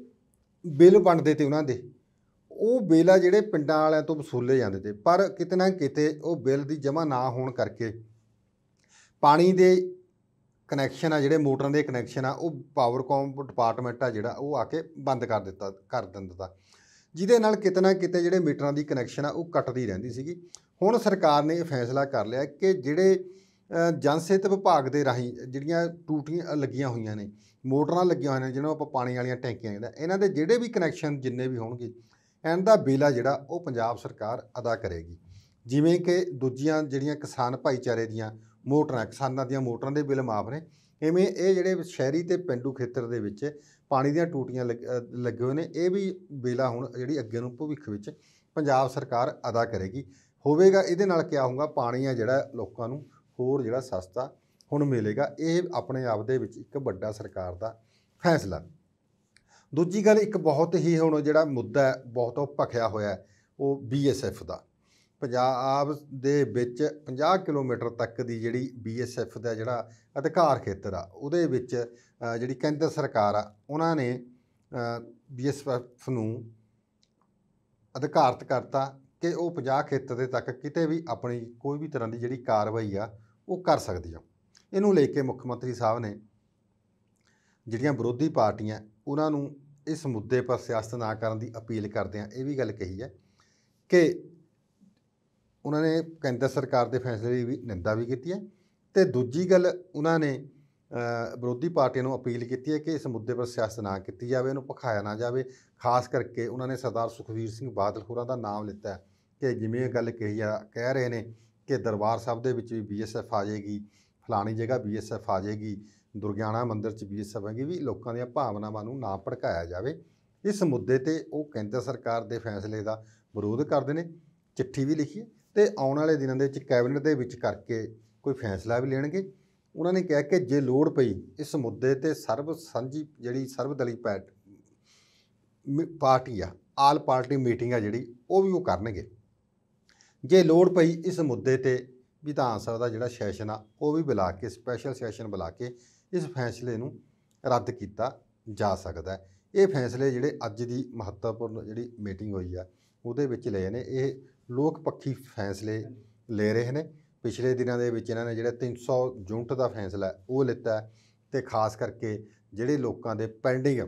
Speaker 2: ਬਿੱਲ ਬਣਦੇ ਤੇ ਉਹਨਾਂ ਦੇ ਉਹ ਬਿੱਲ ਆ ਜਿਹੜੇ ਪਿੰਡਾਂ ਵਾਲਿਆਂ ਤੋਂ ਵਸੂਲੇ ਜਾਂਦੇ ਤੇ ਪਰ ਕਿਤੇ ਨਾ ਕਿਤੇ ਉਹ ਬਿੱਲ ਦੀ ਜਮ੍ਹਾਂ ਨਾ ਹੋਣ ਕਰਕੇ ਪਾਣੀ ਦੇ ਕਨੈਕਸ਼ਨ ਆ ਜਿਹੜੇ ਮੋਟਰਾਂ ਦੇ ਕਨੈਕਸ਼ਨ ਆ ਉਹ ਪਾਵਰ ਪਾਵਰਕੌਮ ਡਿਪਾਰਟਮੈਂਟ ਆ ਜਿਹੜਾ ਉਹ ਆ ਕੇ ਬੰਦ ਕਰ ਦਿੱਤਾ ਕਰ ਦਿੰਦਾ ਜਿਹਦੇ ਨਾਲ ਕਿਤਨਾ ਕਿਤੇ ਜਿਹੜੇ ਮੀਟਰਾਂ ਦੀ ਕਨੈਕਸ਼ਨ ਆ ਉਹ ਕੱਟਦੀ ਰਹਿੰਦੀ ਸੀਗੀ ਹੁਣ ਸਰਕਾਰ ਨੇ ਇਹ ਫੈਸਲਾ ਕਰ ਲਿਆ ਕਿ ਜਿਹੜੇ ਜਨਸਿਹਤ ਵਿਭਾਗ ਦੇ ਰਾਹੀਂ ਜਿਹੜੀਆਂ ਟੂਟੀਆਂ ਲੱਗੀਆਂ ਹੋਈਆਂ ਨੇ ਮੋਟਰਾਂ ਲੱਗੀਆਂ ਹੋਈਆਂ ਨੇ ਜਿਹਨਾਂ ਨੂੰ ਆਪਾਂ ਪਾਣੀ ਵਾਲੀਆਂ ਟੈਂਕੀਆਂ ਕਹਿੰਦਾ ਇਹਨਾਂ ਦੇ ਜਿਹੜੇ ਵੀ ਕਨੈਕਸ਼ਨ ਜਿੰਨੇ ਵੀ ਹੋਣਗੇ ਇਹਨਾਂ ਦਾ ਬਿੱਲ ਆ ਜਿਹੜਾ ਉਹ ਪੰਜਾਬ ਸਰਕਾਰ ਅਦਾ ਕਰੇਗੀ ਜਿਵੇਂ ਕਿ ਦੂਜੀਆਂ ਜਿਹੜੀਆਂ ਕਿਸਾਨ ਭਾਈਚਾਰੇ ਦੀਆਂ ਮੋਟਰਾਂ ਕਿਸਾਨਾਂ ਦੀਆਂ ਮੋਟਰਾਂ ਦੇ ਬਿੱਲ ਮਾਫ ਨੇ ਇਵੇਂ ਇਹ ਜਿਹੜੇ ਸ਼ਹਿਰੀ ਤੇ ਪਿੰਡੂ ਖੇਤਰ ਦੇ ਵਿੱਚ ਪਾਣੀ ਦੀਆਂ ਟੂਟੀਆਂ ਲੱਗੇ ਹੋਏ ਨੇ ਇਹ ਵੀ ਬੇਲਾ ਹੁਣ ਜਿਹੜੀ ਅੱਗੇ ਨੂੰ ਭਵਿੱਖ ਵਿੱਚ ਪੰਜਾਬ ਸਰਕਾਰ ਅਦਾ ਕਰੇਗੀ ਹੋਵੇਗਾ ਇਹਦੇ ਨਾਲ ਕੀ ਹੋਊਗਾ ਪਾਣੀ ਆ ਜਿਹੜਾ ਲੋਕਾਂ ਨੂੰ ਹੋਰ ਜਿਹੜਾ ਸਸਤਾ ਹੁਣ ਮਿਲੇਗਾ ਇਹ ਆਪਣੇ ਆਪ ਦੇ ਵਿੱਚ ਇੱਕ ਵੱਡਾ ਸਰਕਾਰ ਦਾ ਫੈਸਲਾ ਦੂਜੀ ਗੱਲ ਇੱਕ ਬਹੁਤ ਹੀ ਹੁਣ ਜਿਹੜਾ ਮੁੱਦਾ ਬਹੁਤ ਭਖਿਆ ਹੋਇਆ ਉਹ ਬੀਐਸਐਫ ਦਾ ਪੰਜਾਬ ਦੇ ਵਿੱਚ 50 ਕਿਲੋਮੀਟਰ ਤੱਕ ਦੀ ਜਿਹੜੀ ਬੀਐਸਐਫ ਦਾ ਜਿਹੜਾ ਅਧਿਕਾਰ ਖੇਤਰ ਆ ਉਹਦੇ ਵਿੱਚ ਜਿਹੜੀ ਕੇਂਦਰ ਸਰਕਾਰ ਆ ਉਹਨਾਂ ਨੇ ਬੀਐਸਐਫ ਨੂੰ ਅਧਿਕਾਰਤ ਕਰਤਾ ਕਿ ਉਹ 50 ਖੇਤਰ ਦੇ ਤੱਕ ਕਿਤੇ ਵੀ ਆਪਣੀ ਕੋਈ ਵੀ ਤਰ੍ਹਾਂ ਦੀ ਜਿਹੜੀ ਕਾਰਵਾਈ ਆ ਉਹ ਕਰ ਸਕਦੀ ਆ ਇਹਨੂੰ ਲੈ ਕੇ ਮੁੱਖ ਮੰਤਰੀ ਸਾਹਿਬ ਨੇ ਜਿਹੜੀਆਂ ਵਿਰੋਧੀ ਪਾਰਟੀਆਂ ਉਹਨਾਂ ਨੂੰ ਇਸ ਮੁੱਦੇ ਪਰ ਸਿਆਸਤ ਨਾ ਕਰਨ ਦੀ ਅਪੀਲ ਕਰਦੇ ਆ ਇਹ ਵੀ ਗੱਲ ਕਹੀ ਹੈ ਕਿ ਉਹਨਾਂ ਨੇ ਕੇਂਦਰ ਸਰਕਾਰ ਦੇ ਫੈਸਲੇ ਦੀ ਵੀ ਨਿੰਦਾ ਵੀ ਕੀਤੀ ਹੈ ਤੇ ਦੂਜੀ ਗੱਲ ਉਹਨਾਂ ਨੇ ਵਿਰੋਧੀ ਪਾਰਟੀਆਂ ਨੂੰ ਅਪੀਲ ਕੀਤੀ ਹੈ ਕਿ ਇਸ ਮੁੱਦੇ ਪਰ ਸਿਆਸਤ ਨਾ ਕੀਤੀ ਜਾਵੇ ਇਹਨੂੰ ਪਖਾਇਆ ਨਾ ਜਾਵੇ ਖਾਸ ਕਰਕੇ ਉਹਨਾਂ ਨੇ ਸਰਦਾਰ ਸੁਖਵੀਰ ਸਿੰਘ ਬਾਦਲ ਹੋਰਾਂ ਦਾ ਨਾਮ ਲਿੱਤਾ ਹੈ ਕਿ ਜਿਵੇਂ ਇਹ ਗੱਲ ਕਹੀ ਆ ਕਹਿ ਰਹੇ ਨੇ ਕਿ ਦਰਬਾਰ ਸਾਹਿਬ ਦੇ ਵਿੱਚ ਵੀ ਬੀਐਸਐਫ ਆ ਜਾਏਗੀ ਫਲਾਣੀ ਜਗ੍ਹਾ ਬੀਐਸਐਫ ਆ ਜਾਏਗੀ ਦੁਰਗਿਆਣਾ ਮੰਦਿਰ 'ਚ ਬੀਐਸਐਫ ਆਏਗੀ ਵੀ ਲੋਕਾਂ ਦੀਆਂ ਭਾਵਨਾਵਾਂ ਨੂੰ ਨਾ ਭੜਕਾਇਆ ਜਾਵੇ ਇਸ ਮੁੱਦੇ ਤੇ ਉਹ ਕੇਂਦਰ ਸਰਕਾਰ ਦੇ ਫੈਸਲੇ ਦਾ ਵਿਰੋਧ ਕਰਦੇ ਨੇ ਚਿੱਠੀ ਵੀ ਲਿਖੀ ਹੈ ਤੇ ਆਉਣ ਵਾਲੇ ਦਿਨਾਂ ਦੇ ਵਿੱਚ ਕੈਬਨਿਟ ਦੇ ਵਿੱਚ ਕਰਕੇ ਕੋਈ ਫੈਸਲਾ ਵੀ ਲੈਣਗੇ ਉਹਨਾਂ ਨੇ ਕਿਹਾ ਕਿ ਜੇ ਲੋੜ ਪਈ ਇਸ ਮੁੱਦੇ ਤੇ ਸਰਬ ਸਾਂਝੀ ਜਿਹੜੀ ਸਰਬ ਦਲੀ ਪੈਟ ਪਾਰਟੀ ਆ ਆਲ ਪਾਰਟੀ ਮੀਟਿੰਗ ਆ ਜਿਹੜੀ ਉਹ ਵੀ ਉਹ ਕਰਨਗੇ ਜੇ ਲੋੜ ਪਈ ਇਸ ਮੁੱਦੇ ਤੇ ਵਿਧਾਨ ਸਭਾ ਦਾ ਜਿਹੜਾ ਸੈਸ਼ਨ ਆ ਉਹ ਵੀ ਬੁਲਾ ਕੇ ਸਪੈਸ਼ਲ ਸੈਸ਼ਨ ਬੁਲਾ ਕੇ ਇਸ ਫੈਸਲੇ ਨੂੰ ਰੱਦ ਕੀਤਾ ਜਾ ਸਕਦਾ ਹੈ ਇਹ ਫੈਸਲੇ ਜਿਹੜੇ ਅੱਜ ਦੀ ਮਹੱਤਵਪੂਰਨ ਜਿਹੜੀ ਮੀਟਿੰਗ ਹੋਈ ਆ ਉਹਦੇ ਵਿੱਚ ਲਏ ਨੇ ਇਹ ਲੋਕ ਪੱਖੀ ਫੈਸਲੇ ਲੈ ਰਹੇ ਨੇ ਪਿਛਲੇ ਦਿਨਾਂ ਦੇ ਵਿੱਚ ਇਹਨਾਂ ਨੇ ਜਿਹੜਾ 300 ਯੂਨਿਟ ਦਾ ਫੈਸਲਾ ਉਹ ਲਿੱਤਾ ਤੇ ਖਾਸ ਕਰਕੇ ਜਿਹੜੇ ਲੋਕਾਂ ਦੇ ਪੈਂਡਿੰਗ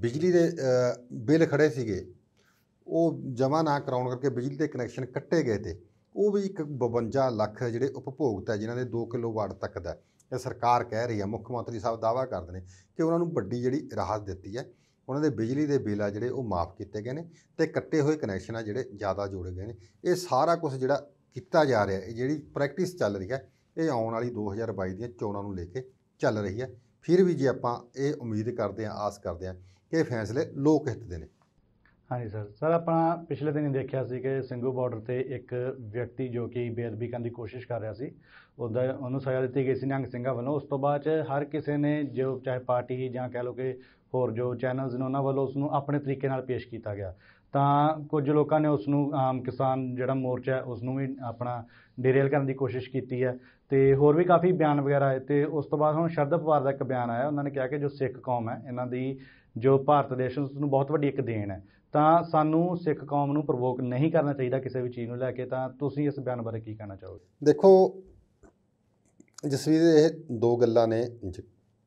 Speaker 2: ਬਿਜਲੀ ਦੇ ਬਿੱਲ ਖੜੇ ਸੀਗੇ ਉਹ ਜਮਾ ਨਾ ਕਰਾਉਣ ਕਰਕੇ ਬਿਜਲੀ ਦੇ ਕਨੈਕਸ਼ਨ ਕੱਟੇ ਗਏ ਤੇ ਉਹ ਵੀ ਇੱਕ 52 ਲੱਖ ਜਿਹੜੇ ਉਪਭੋਗਤਾ ਜਿਨ੍ਹਾਂ ਦੇ 2 ਕਿਲੋਵਾਟ ਤੱਕ ਦਾ ਇਹ ਸਰਕਾਰ ਕਹਿ ਰਹੀ ਹੈ ਮੁੱਖ ਮੰਤਰੀ ਸਾਹਿਬ ਦਾਵਾ ਕਰਦੇ ਨੇ ਕਿ ਉਹਨਾਂ ਨੂੰ ਵੱਡੀ ਜਿਹੜੀ ਰਾਹਤ ਦਿੱਤੀ ਹੈ ਉਹਨਾਂ ਦੇ ਬਿਜਲੀ ਦੇ ਬਿੱਲ ਆ ਜਿਹੜੇ ਉਹ ਮਾਫ ਕੀਤੇ ਗਏ ਨੇ ਤੇ ਕੱਟੇ ਹੋਏ ਕਨੈਕਸ਼ਨ ਆ ਜਿਹੜੇ ਜ਼ਿਆਦਾ ਜੋੜੇ ਗਏ ਨੇ ਇਹ ਸਾਰਾ ਕੁਝ ਜਿਹੜਾ ਕੀਤਾ ਜਾ ਰਿਹਾ ਇਹ ਜਿਹੜੀ ਪ੍ਰੈਕਟਿਸ ਚੱਲ ਰਹੀ ਹੈ ਇਹ ਆਉਣ ਵਾਲੀ 2022 ਦੀਆਂ ਚੋਣਾਂ ਨੂੰ ਲੈ ਕੇ ਚੱਲ ਰਹੀ ਹੈ ਫਿਰ ਵੀ ਜੇ ਆਪਾਂ ਇਹ ਉਮੀਦ ਕਰਦੇ ਆਂ ਆਸ ਕਰਦੇ ਆਂ ਕਿ ਇਹ ਫੈਸਲੇ ਲੋਕ ਹਿੱਤ ਦੇ ਨੇ ਹਾਂਜੀ
Speaker 1: ਸਰ ਸਰ ਆਪਾਂ ਪਿਛਲੇ ਦਿਨ ਦੇਖਿਆ ਸੀ ਕਿ ਸਿੰਘੂ ਬਾਰਡਰ ਤੇ ਇੱਕ ਵਿਅਕਤੀ ਜੋ ਕਿ ਬੇਅਦਬੀ ਕਰਨ ਦੀ ਕੋਸ਼ਿਸ਼ ਕਰ ਰਿਹਾ ਸੀ ਉਹਦਾ ਉਹਨੂੰ ਸਜ਼ਾ ਦਿੱਤੀ ਗਈ ਸੀ ਨਿਹੰਗ ਸਿੰਘਾ ਵੱਲੋਂ ਉਸ ਤੋਂ ਬਾਅਦ ਹਰ ਕਿਸੇ ਨੇ ਜੋ ਚਾਹੇ ਪਾਰਟੀ ਜਾਂ ਕਹਿ ਲੋ ਕਿ ਹੋਰ ਜੋ ਚੈਨਲਸ ਨੇ ਉਹਨਾਂ ਵੱਲੋਂ ਉਸ ਨੂੰ ਆਪਣੇ ਤਰੀਕੇ ਨਾਲ ਪੇਸ਼ ਕੀਤਾ ਗਿਆ ਤਾਂ ਕੁਝ ਲੋਕਾਂ ਨੇ ਉਸ ਨੂੰ ਆਮ ਕਿਸਾਨ ਜਿਹੜਾ ਮੋਰਚਾ ਹੈ ਉਸ ਨੂੰ ਵੀ ਆਪਣਾ ਡੇਰੇਲ ਕਰਨ ਦੀ ਕੋਸ਼ਿਸ਼ ਕੀਤੀ ਹੈ ਤੇ ਹੋਰ ਵੀ ਕਾਫੀ ਬਿਆਨ ਵਗੈਰਾ ਆਏ ਤੇ ਉਸ ਤੋਂ ਬਾਅਦ ਹੁਣ ਸ਼ਰਦ ਪਵਾਰ ਦਾ ਇੱਕ ਬਿਆਨ ਆਇਆ ਉਹਨਾਂ ਨੇ ਕਿਹਾ ਕਿ ਜੋ ਸਿੱਖ ਕੌਮ ਹੈ ਇਹਨਾਂ ਦੀ ਜੋ ਭਾਰਤ ਦੇਸ਼ ਉਸ ਨੂੰ ਬਹੁਤ ਵੱਡੀ ਇੱਕ ਦੇਣ ਹੈ ਤਾਂ ਸਾਨੂੰ ਸਿੱਖ ਕੌਮ ਨੂੰ ਪ੍ਰਵੋਕ ਨਹੀਂ ਕਰਨਾ ਚਾਹੀਦਾ ਕਿਸੇ ਵੀ ਚੀਜ਼ ਨੂੰ ਲੈ ਕੇ ਤਾਂ ਤੁਸੀਂ ਇਸ ਬਿਆਨ ਬਾਰੇ ਕੀ ਕਹਿਣਾ ਚਾਹੋਗੇ
Speaker 2: ਦੇਖੋ ਜਸਵੀਰ ਇਹ ਦੋ ਗੱਲਾਂ ਨੇ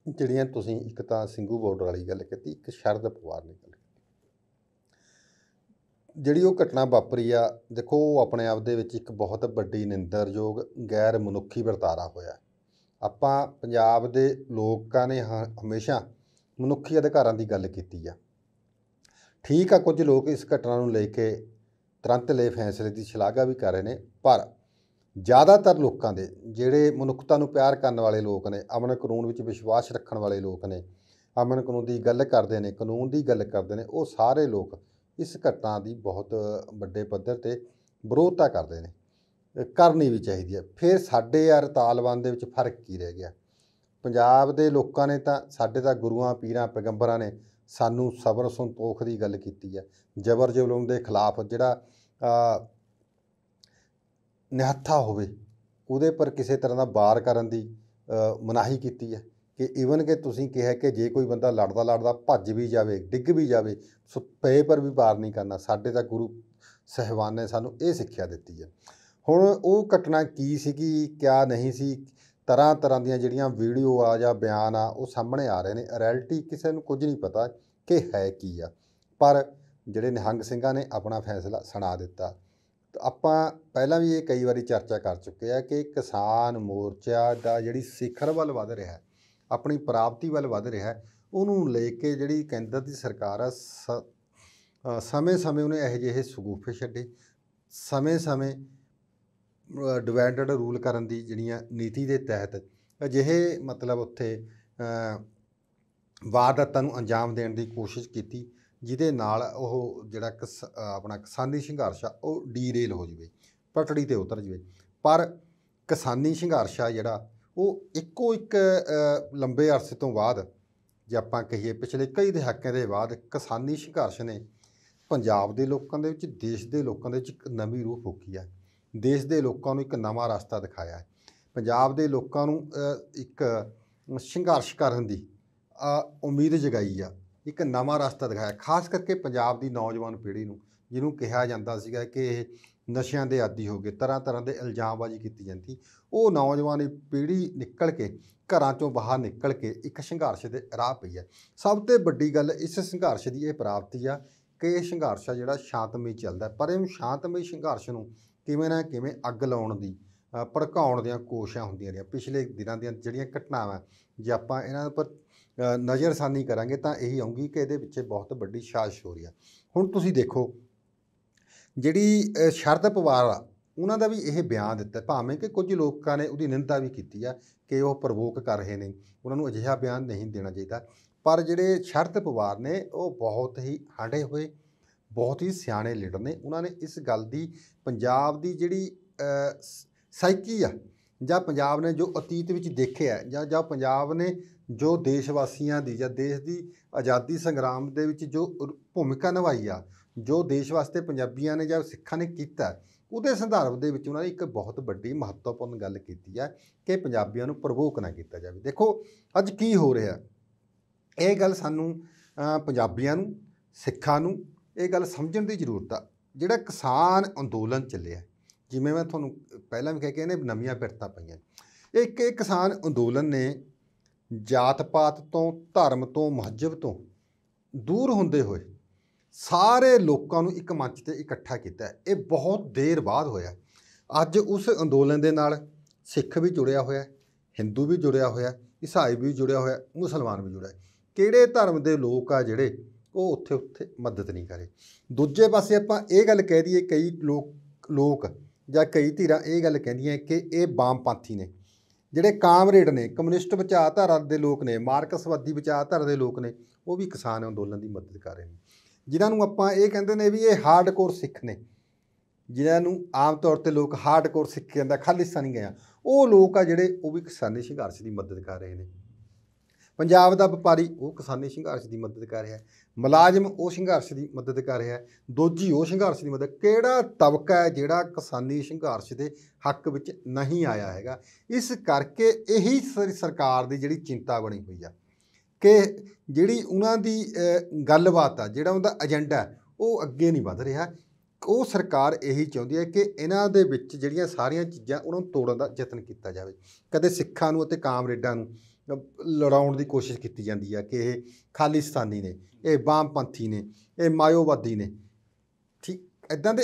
Speaker 2: ਜਿਹੜੀਆਂ ਤੁਸੀਂ ਇੱਕ ਤਾਂ ਸਿੰਘੂ ਬਾਰਡਰ ਵਾਲੀ ਗੱਲ ਕੀਤੀ ਇੱਕ ਸ਼ਰਦ ਪਵਾਰ ਦੀ ਗੱਲ ਕੀਤੀ ਜਿਹੜੀ ਉਹ ਘਟਨਾ ਵਾਪਰੀ ਆ ਦੇਖੋ ਉਹ ਆਪਣੇ ਆਪ ਦੇ ਵਿੱਚ ਇੱਕ ਬਹੁਤ ਵੱਡੀ ਨਿੰਦਰਯੋਗ ਗੈਰ ਮਨੁੱਖੀ ਵਰਤਾਰਾ ਹੋਇਆ ਆਪਾਂ ਪੰਜਾਬ ਦੇ ਲੋਕਾਂ ਨੇ ਹਮੇਸ਼ਾ ਮਨੁੱਖੀ ਅਧਿਕਾਰਾਂ ਦੀ ਗੱਲ ਕੀਤੀ ਆ ਠੀਕ ਆ ਕੁਝ ਲੋਕ ਇਸ ਘਟਨਾ ਨੂੰ ਲੈ ਕੇ ਤੁਰੰਤ ਲੈ ਫੈਸਲੇ ਦੀ ਛਲਾਗਾ ਵੀ ਕਰ ਰਹੇ ਨੇ ਪਰ ਜ਼ਿਆਦਾਤਰ ਲੋਕਾਂ ਦੇ ਜਿਹੜੇ ਮਨੁੱਖਤਾ ਨੂੰ ਪਿਆਰ ਕਰਨ ਵਾਲੇ ਲੋਕ ਨੇ ਅਮਨ ਕਾਨੂੰਨ ਵਿੱਚ ਵਿਸ਼ਵਾਸ ਰੱਖਣ ਵਾਲੇ ਲੋਕ ਨੇ ਅਮਨ ਕਾਨੂੰਨ ਦੀ ਗੱਲ ਕਰਦੇ ਨੇ ਕਾਨੂੰਨ ਦੀ ਗੱਲ ਕਰਦੇ ਨੇ ਉਹ ਸਾਰੇ ਲੋਕ ਇਸ ਘਟਨਾ ਦੀ ਬਹੁਤ ਵੱਡੇ ਪੱਧਰ ਤੇ ਵਿਰੋਧਤਾ ਕਰਦੇ ਨੇ ਕਰਨੀ ਵੀ ਚਾਹੀਦੀ ਹੈ ਫਿਰ ਸਾਡੇ ਯਾਰ ਤਾਲਬਾਨ ਦੇ ਵਿੱਚ ਫਰਕ ਕੀ ਰਹਿ ਗਿਆ ਪੰਜਾਬ ਦੇ ਲੋਕਾਂ ਨੇ ਤਾਂ ਸਾਡੇ ਤਾਂ ਗੁਰੂਆਂ ਪੀਰਾਂ ਪੈਗੰਬਰਾਂ ਨੇ ਸਾਨੂੰ ਸਬਰ ਸੰਤੋਖ ਦੀ ਗੱਲ ਕੀਤੀ ਹੈ ਜ਼ਬਰ ਜ਼ੁਲਮ ਦੇ ਖਿਲਾਫ ਜਿਹੜਾ ਨਿਹੱਥਾ ਹੋਵੇ ਉਹਦੇ ਪਰ ਕਿਸੇ ਤਰ੍ਹਾਂ ਦਾ ਬਾਰ ਕਰਨ ਦੀ ਮਨਾਹੀ ਕੀਤੀ ਹੈ ਕਿ ਈਵਨ ਕਿ ਤੁਸੀਂ ਕਿਹਾ ਕਿ ਜੇ ਕੋਈ ਬੰਦਾ ਲੜਦਾ ਲੜਦਾ ਭੱਜ ਵੀ ਜਾਵੇ ਡਿੱਗ ਵੀ ਜਾਵੇ ਸੋ ਪਰ ਵੀ ਬਾਰ ਨਹੀਂ ਕਰਨਾ ਸਾਡੇ ਤਾਂ ਗੁਰੂ ਸਹਿਬਾਨ ਨੇ ਸਾਨੂੰ ਇਹ ਸਿੱਖਿਆ ਦਿੱਤੀ ਹੈ ਹੁਣ ਉਹ ਘਟਨਾ ਕੀ ਸੀਗੀ ਕਿਆ ਨਹੀਂ ਸੀ ਤਰ੍ਹਾਂ ਤਰ੍ਹਾਂ ਦੀਆਂ ਜਿਹੜੀਆਂ ਵੀਡੀਓ ਆ ਜਾਂ ਬਿਆਨ ਆ ਉਹ ਸਾਹਮਣੇ ਆ ਰਹੇ ਨੇ ਰੈਲਿਟੀ ਕਿਸੇ ਨੂੰ ਕੁਝ ਨਹੀਂ ਪਤਾ ਕਿ ਹੈ ਕੀ ਆ ਪਰ ਜਿਹੜੇ ਨਿਹੰਗ ਸਿੰਘਾਂ ਨੇ ਆਪਣਾ ਫੈਸਲਾ ਸੁਣਾ ਦਿੱਤਾ ਆਪਾਂ ਪਹਿਲਾਂ ਵੀ ਇਹ ਕਈ ਵਾਰੀ ਚਰਚਾ ਕਰ ਚੁੱਕੇ ਆ ਕਿ ਕਿਸਾਨ ਮੋਰਚਾ ਦਾ ਜਿਹੜੀ ਸਿਖਰ ਵੱਲ ਵੱਧ ਰਿਹਾ ਆਪਣੀ ਪ੍ਰਾਪਤੀ ਵੱਲ ਵੱਧ ਰਿਹਾ ਉਹਨੂੰ ਲੈ ਕੇ ਜਿਹੜੀ ਕੇਂਦਰ ਦੀ ਸਰਕਾਰ ਆ ਸਮੇਂ-ਸਮੇਂ ਉਹਨੇ ਇਹੋ ਜਿਹੇ ਸੁਗੂਫੇ ਛੱਡੇ ਸਮੇਂ-ਸਮੇਂ ਡਿਵੈਂਡਡ ਰੂਲ ਕਰਨ ਦੀ ਜਿਹੜੀਆਂ ਨੀਤੀ ਦੇ ਤਹਿਤ ਅਜਿਹੇ ਮਤਲਬ ਉੱਥੇ ਵਾਰਦਾਤਾਂ ਨੂੰ ਅੰਜਾਮ ਦੇਣ ਦੀ ਕੋਸ਼ਿਸ਼ ਕੀਤੀ ਜਿਹਦੇ ਨਾਲ ਉਹ ਜਿਹੜਾ ਕਿਸ ਆਪਣਾ ਕਿਸਾਨੀ ਸੰਘਰਸ਼ ਆ ਉਹ ਡੀਰੇਲ ਹੋ ਜਵੇ ਪਟੜੀ ਤੇ ਉਤਰ ਜਵੇ ਪਰ ਕਿਸਾਨੀ ਸੰਘਰਸ਼ ਆ ਜਿਹੜਾ ਉਹ ਇੱਕੋ ਇੱਕ ਲੰਬੇ ਅਰਸੇ ਤੋਂ ਬਾਅਦ ਜੇ ਆਪਾਂ ਕਹੀਏ ਪਿਛਲੇ ਕਈ ਦਹਾਕਿਆਂ ਦੇ ਬਾਅਦ ਕਿਸਾਨੀ ਸੰਘਰਸ਼ ਨੇ ਪੰਜਾਬ ਦੇ ਲੋਕਾਂ ਦੇ ਵਿੱਚ ਦੇਸ਼ ਦੇ ਲੋਕਾਂ ਦੇ ਵਿੱਚ ਇੱਕ ਨਵੀਂ ਰੂਹ ਫੂਕੀ ਆ ਦੇਸ਼ ਦੇ ਲੋਕਾਂ ਨੂੰ ਇੱਕ ਨਵਾਂ ਰਸਤਾ ਦਿਖਾਇਆ ਹੈ ਪੰਜਾਬ ਦੇ ਲੋਕਾਂ ਨੂੰ ਇੱਕ ਸੰਘਰਸ਼ ਕਰਨ ਦੀ ਉਮੀਦ ਜਗਾਈ ਆ ਇੱਕ ਨਵਾਂ ਰਸਤਾ ਦਿਖਾਇਆ ਖਾਸ ਕਰਕੇ ਪੰਜਾਬ ਦੀ ਨੌਜਵਾਨ ਪੀੜ੍ਹੀ ਨੂੰ ਜਿਹਨੂੰ ਕਿਹਾ ਜਾਂਦਾ ਸੀਗਾ ਕਿ ਇਹ ਨਸ਼ਿਆਂ ਦੇ ਆਦੀ ਹੋ ਗਏ ਤਰ੍ਹਾਂ ਤਰ੍ਹਾਂ ਦੇ ਇਲਜ਼ਾਮਬਾਜ਼ੀ ਕੀਤੀ ਜਾਂਦੀ ਉਹ ਨੌਜਵਾਨ ਪੀੜ੍ਹੀ ਨਿਕਲ ਕੇ ਘਰਾਂ ਚੋਂ ਬਾਹਰ ਨਿਕਲ ਕੇ ਇੱਕ ਸੰਘਰਸ਼ ਦੇ ਰਾਹ ਪਈ ਹੈ ਸਭ ਤੋਂ ਵੱਡੀ ਗੱਲ ਇਸ ਸੰਘਰਸ਼ ਦੀ ਇਹ ਪ੍ਰਾਪਤੀ ਆ ਕਿ ਇਹ ਸੰਘਰਸ਼ ਆ ਜਿਹੜਾ ਸ਼ਾਂਤਮਈ ਚੱਲਦਾ ਪਰ ਇਹ ਸ਼ਾਂਤਮਈ ਸੰਘਰਸ਼ ਨੂੰ ਕਿਵੇਂ ਨਾ ਕਿਵੇਂ ਅੱਗ ਲਾਉਣ ਦੀ ਭੜਕਾਉਣ ਦੀਆਂ ਕੋਸ਼ਿਸ਼ਾਂ ਹੁੰਦੀਆਂ ਰਹੀਆਂ ਪਿਛਲੇ ਦਿਨਾਂ ਦੀਆਂ ਜਿਹੜੀਆਂ ਘਟਨਾਵਾਂ ਜੇ ਆਪਾਂ ਇਹਨਾਂ ਉੱਪਰ ਨਜ਼ਰਸਾਨੀ ਕਰਾਂਗੇ ਤਾਂ ਇਹੀ ਆਉਂਗੀ ਕਿ ਇਹਦੇ ਵਿੱਚ ਬਹੁਤ ਵੱਡੀ ਸਾਜ਼ਿਸ਼ ਹੋ ਰਹੀ ਆ ਹੁਣ ਤੁਸੀਂ ਦੇਖੋ ਜਿਹੜੀ ਸ਼ਰਦ ਪਵਾਰ ਆ ਉਹਨਾਂ ਦਾ ਵੀ ਇਹ ਬਿਆਨ ਦਿੱਤਾ ਭਾਵੇਂ ਕਿ ਕੁਝ ਲੋਕਾਂ ਨੇ ਉਹਦੀ ਨਿੰਦਾ ਵੀ ਕੀਤੀ ਆ ਕਿ ਉਹ ਪ੍ਰਵੋਕ ਕਰ ਰਹੇ ਨੇ ਉਹਨਾਂ ਨੂੰ ਅਜਿਹਾ ਬਿਆਨ ਨਹੀਂ ਦੇਣਾ ਚਾਹੀਦਾ ਪਰ ਜਿਹੜੇ ਸ਼ਰਦ ਪਵਾਰ ਨੇ ਉਹ ਬਹੁਤ ਹੀ ਹਾਂਡੇ ਹੋਏ ਬਹੁਤ ਹੀ ਸਿਆਣੇ ਲੀਡਰ ਨੇ ਉਹਨਾਂ ਨੇ ਇਸ ਗੱਲ ਦੀ ਪੰਜਾਬ ਦੀ ਜਿਹੜੀ ਸਾਈਕੀ ਆ ਜਾਂ ਪੰਜਾਬ ਨੇ ਜੋ ਅਤੀਤ ਵਿੱਚ ਦੇਖਿਆ ਜਾਂ ਜਾਂ ਪੰਜਾਬ ਨੇ ਜੋ ਦੇਸ਼ ਵਾਸੀਆਂ ਦੀ ਜਾਂ ਦੇਸ਼ ਦੀ ਆਜ਼ਾਦੀ ਸੰਗਰਾਮ ਦੇ ਵਿੱਚ ਜੋ ਭੂਮਿਕਾ ਨਿਭਾਈ ਆ ਜੋ ਦੇਸ਼ ਵਾਸਤੇ ਪੰਜਾਬੀਆਂ ਨੇ ਜਾਂ ਸਿੱਖਾਂ ਨੇ ਕੀਤਾ ਉਹਦੇ ਸੰਦਰਭ ਦੇ ਵਿੱਚ ਉਹਨਾਂ ਨੇ ਇੱਕ ਬਹੁਤ ਵੱਡੀ ਮਹੱਤਵਪੂਰਨ ਗੱਲ ਕੀਤੀ ਹੈ ਕਿ ਪੰਜਾਬੀਆਂ ਨੂੰ ਪ੍ਰਵੋਕ ਨਾ ਕੀਤਾ ਜਾਵੇ ਦੇਖੋ ਅੱਜ ਕੀ ਹੋ ਰਿਹਾ ਇਹ ਗੱਲ ਸਾਨੂੰ ਪੰਜਾਬੀਆਂ ਨੂੰ ਸਿੱਖਾਂ ਨੂੰ ਇਹ ਗੱਲ ਸਮਝਣ ਦੀ ਜ਼ਰੂਰਤ ਆ ਜਿਹੜਾ ਕਿਸਾਨ ਅੰਦੋਲਨ ਚੱਲਿਆ ਜਿਵੇਂ ਮੈਂ ਤੁਹਾਨੂੰ ਪਹਿਲਾਂ ਵੀ ਕਹਿ ਕੇ ਇਹਨੇ ਨਵੀਆਂ ਪਿਰਤਾਂ ਪਈਆਂ ਇੱਕ ਇਹ ਕਿਸਾਨ ਅੰਦੋਲਨ ਨੇ ਜਾਤ ਪਾਤ ਤੋਂ ਧਰਮ ਤੋਂ ਮਹੱਜਬ ਤੋਂ ਦੂਰ ਹੁੰਦੇ ਹੋਏ ਸਾਰੇ ਲੋਕਾਂ ਨੂੰ ਇੱਕ ਮੰਚ ਤੇ ਇਕੱਠਾ ਕੀਤਾ ਇਹ ਬਹੁਤ ਦੇਰ ਬਾਅਦ ਹੋਇਆ ਅੱਜ ਉਸ ਅੰਦੋਲਨ ਦੇ ਨਾਲ ਸਿੱਖ ਵੀ ਜੁੜਿਆ ਹੋਇਆ ਹਿੰਦੂ ਵੀ ਜੁੜਿਆ ਹੋਇਆ ਈਸਾਈ ਵੀ ਜੁੜਿਆ ਹੋਇਆ ਮੁਸਲਮਾਨ ਵੀ ਜੁੜਿਆ ਕਿਹੜੇ ਧਰਮ ਦੇ ਲੋਕ ਆ ਜਿਹੜੇ ਉਹ ਉੱਥੇ ਉੱਥੇ ਮਦਦ ਨਹੀਂ ਕਰੇ ਦੂਜੇ ਪਾਸੇ ਆਪਾਂ ਇਹ ਗੱਲ ਕਹਿ ਦਈਏ ਕਈ ਲੋਕ ਲੋਕ ਜਾਂ ਕਈ ਧਿਰਾਂ ਇਹ ਗੱਲ ਕਹਿੰਦੀਆਂ ਕਿ ਇਹ ਬਾਮਪੰਥੀ ਨੇ ਜਿਹੜੇ ਕਾਮਰੇਡ ਨੇ ਕਮਿਊਨਿਸਟ ਵਿਚਾਰਧਾਰਾ ਦੇ ਲੋਕ ਨੇ ਮਾਰਕਸਵਾਦੀ ਵਿਚਾਰਧਾਰਾ ਦੇ ਲੋਕ ਨੇ ਉਹ ਵੀ ਕਿਸਾਨ ਅੰਦੋਲਨ ਦੀ ਮਦਦ ਕਰ ਰਹੇ ਨੇ ਜਿਨ੍ਹਾਂ ਨੂੰ ਆਪਾਂ ਇਹ ਕਹਿੰਦੇ ਨੇ ਵੀ ਇਹ ਹਾਰਡਕੋਰ ਸਿੱਖ ਨੇ ਜਿਨ੍ਹਾਂ ਨੂੰ ਆਮ ਤੌਰ ਤੇ ਲੋਕ ਹਾਰਡਕੋਰ ਸਿੱਖ ਕਹਿੰਦਾ ਖਾਲਿਸਤਾਨੀ ਗਿਆ ਉਹ ਲੋਕ ਆ ਜਿਹੜੇ ਉਹ ਵੀ ਕਿਸਾਨੀ ਸੰਘਰਸ਼ ਦੀ ਮਦਦ ਕਰ ਰਹੇ ਨੇ ਪੰਜਾਬ ਦਾ ਵਪਾਰੀ ਉਹ ਕਿਸਾਨੀ ਸੰਘਰਸ਼ ਦੀ ਮਦਦ ਕਰ ਰਿਹਾ ਹੈ ਮੁਲਾਜ਼ਮ ਉਹ ਸੰਘਰਸ਼ ਦੀ ਮਦਦ ਕਰ ਰਿਹਾ ਹੈ ਦੋਜੀ ਉਹ ਸੰਘਰਸ਼ ਦੀ ਮਦਦ ਕਿਹੜਾ ਤਬਕਾ ਹੈ ਜਿਹੜਾ ਕਿਸਾਨੀ ਸੰਘਰਸ਼ ਦੇ ਹੱਕ ਵਿੱਚ ਨਹੀਂ ਆਇਆ ਹੈਗਾ ਇਸ ਕਰਕੇ ਇਹੀ ਸਰਕਾਰ ਦੀ ਜਿਹੜੀ ਚਿੰਤਾ ਬਣੀ ਹੋਈ ਆ ਕਿ ਜਿਹੜੀ ਉਹਨਾਂ ਦੀ ਗੱਲਬਾਤ ਆ ਜਿਹੜਾ ਉਹਦਾ ਏਜੰਡਾ ਉਹ ਅੱਗੇ ਨਹੀਂ ਵਧ ਰਿਹਾ ਉਹ ਸਰਕਾਰ ਇਹੀ ਚਾਹੁੰਦੀ ਹੈ ਕਿ ਇਹਨਾਂ ਦੇ ਵਿੱਚ ਜਿਹੜੀਆਂ ਸਾਰੀਆਂ ਚੀਜ਼ਾਂ ਉਹਨਾਂ ਨੂੰ ਤੋੜਨ ਦਾ ਯਤਨ ਕੀਤਾ ਜਾਵੇ ਕਦੇ ਸਿੱਖਾਂ ਨੂੰ ਅਤੇ ਕਾਮਰੇਡਾਂ ਨੂੰ ਲੜਾਉਣ ਦੀ ਕੋਸ਼ਿਸ਼ ਕੀਤੀ ਜਾਂਦੀ ਆ ਕਿ ਇਹ ਖਾਲਿਸਤਾਨੀ ਨੇ ਇਹ ਬਾਮਪੰਥੀ ਨੇ ਇਹ ਮਾਇਓਵਾਦੀ ਨੇ ਠੀਕ ਇਦਾਂ ਦੇ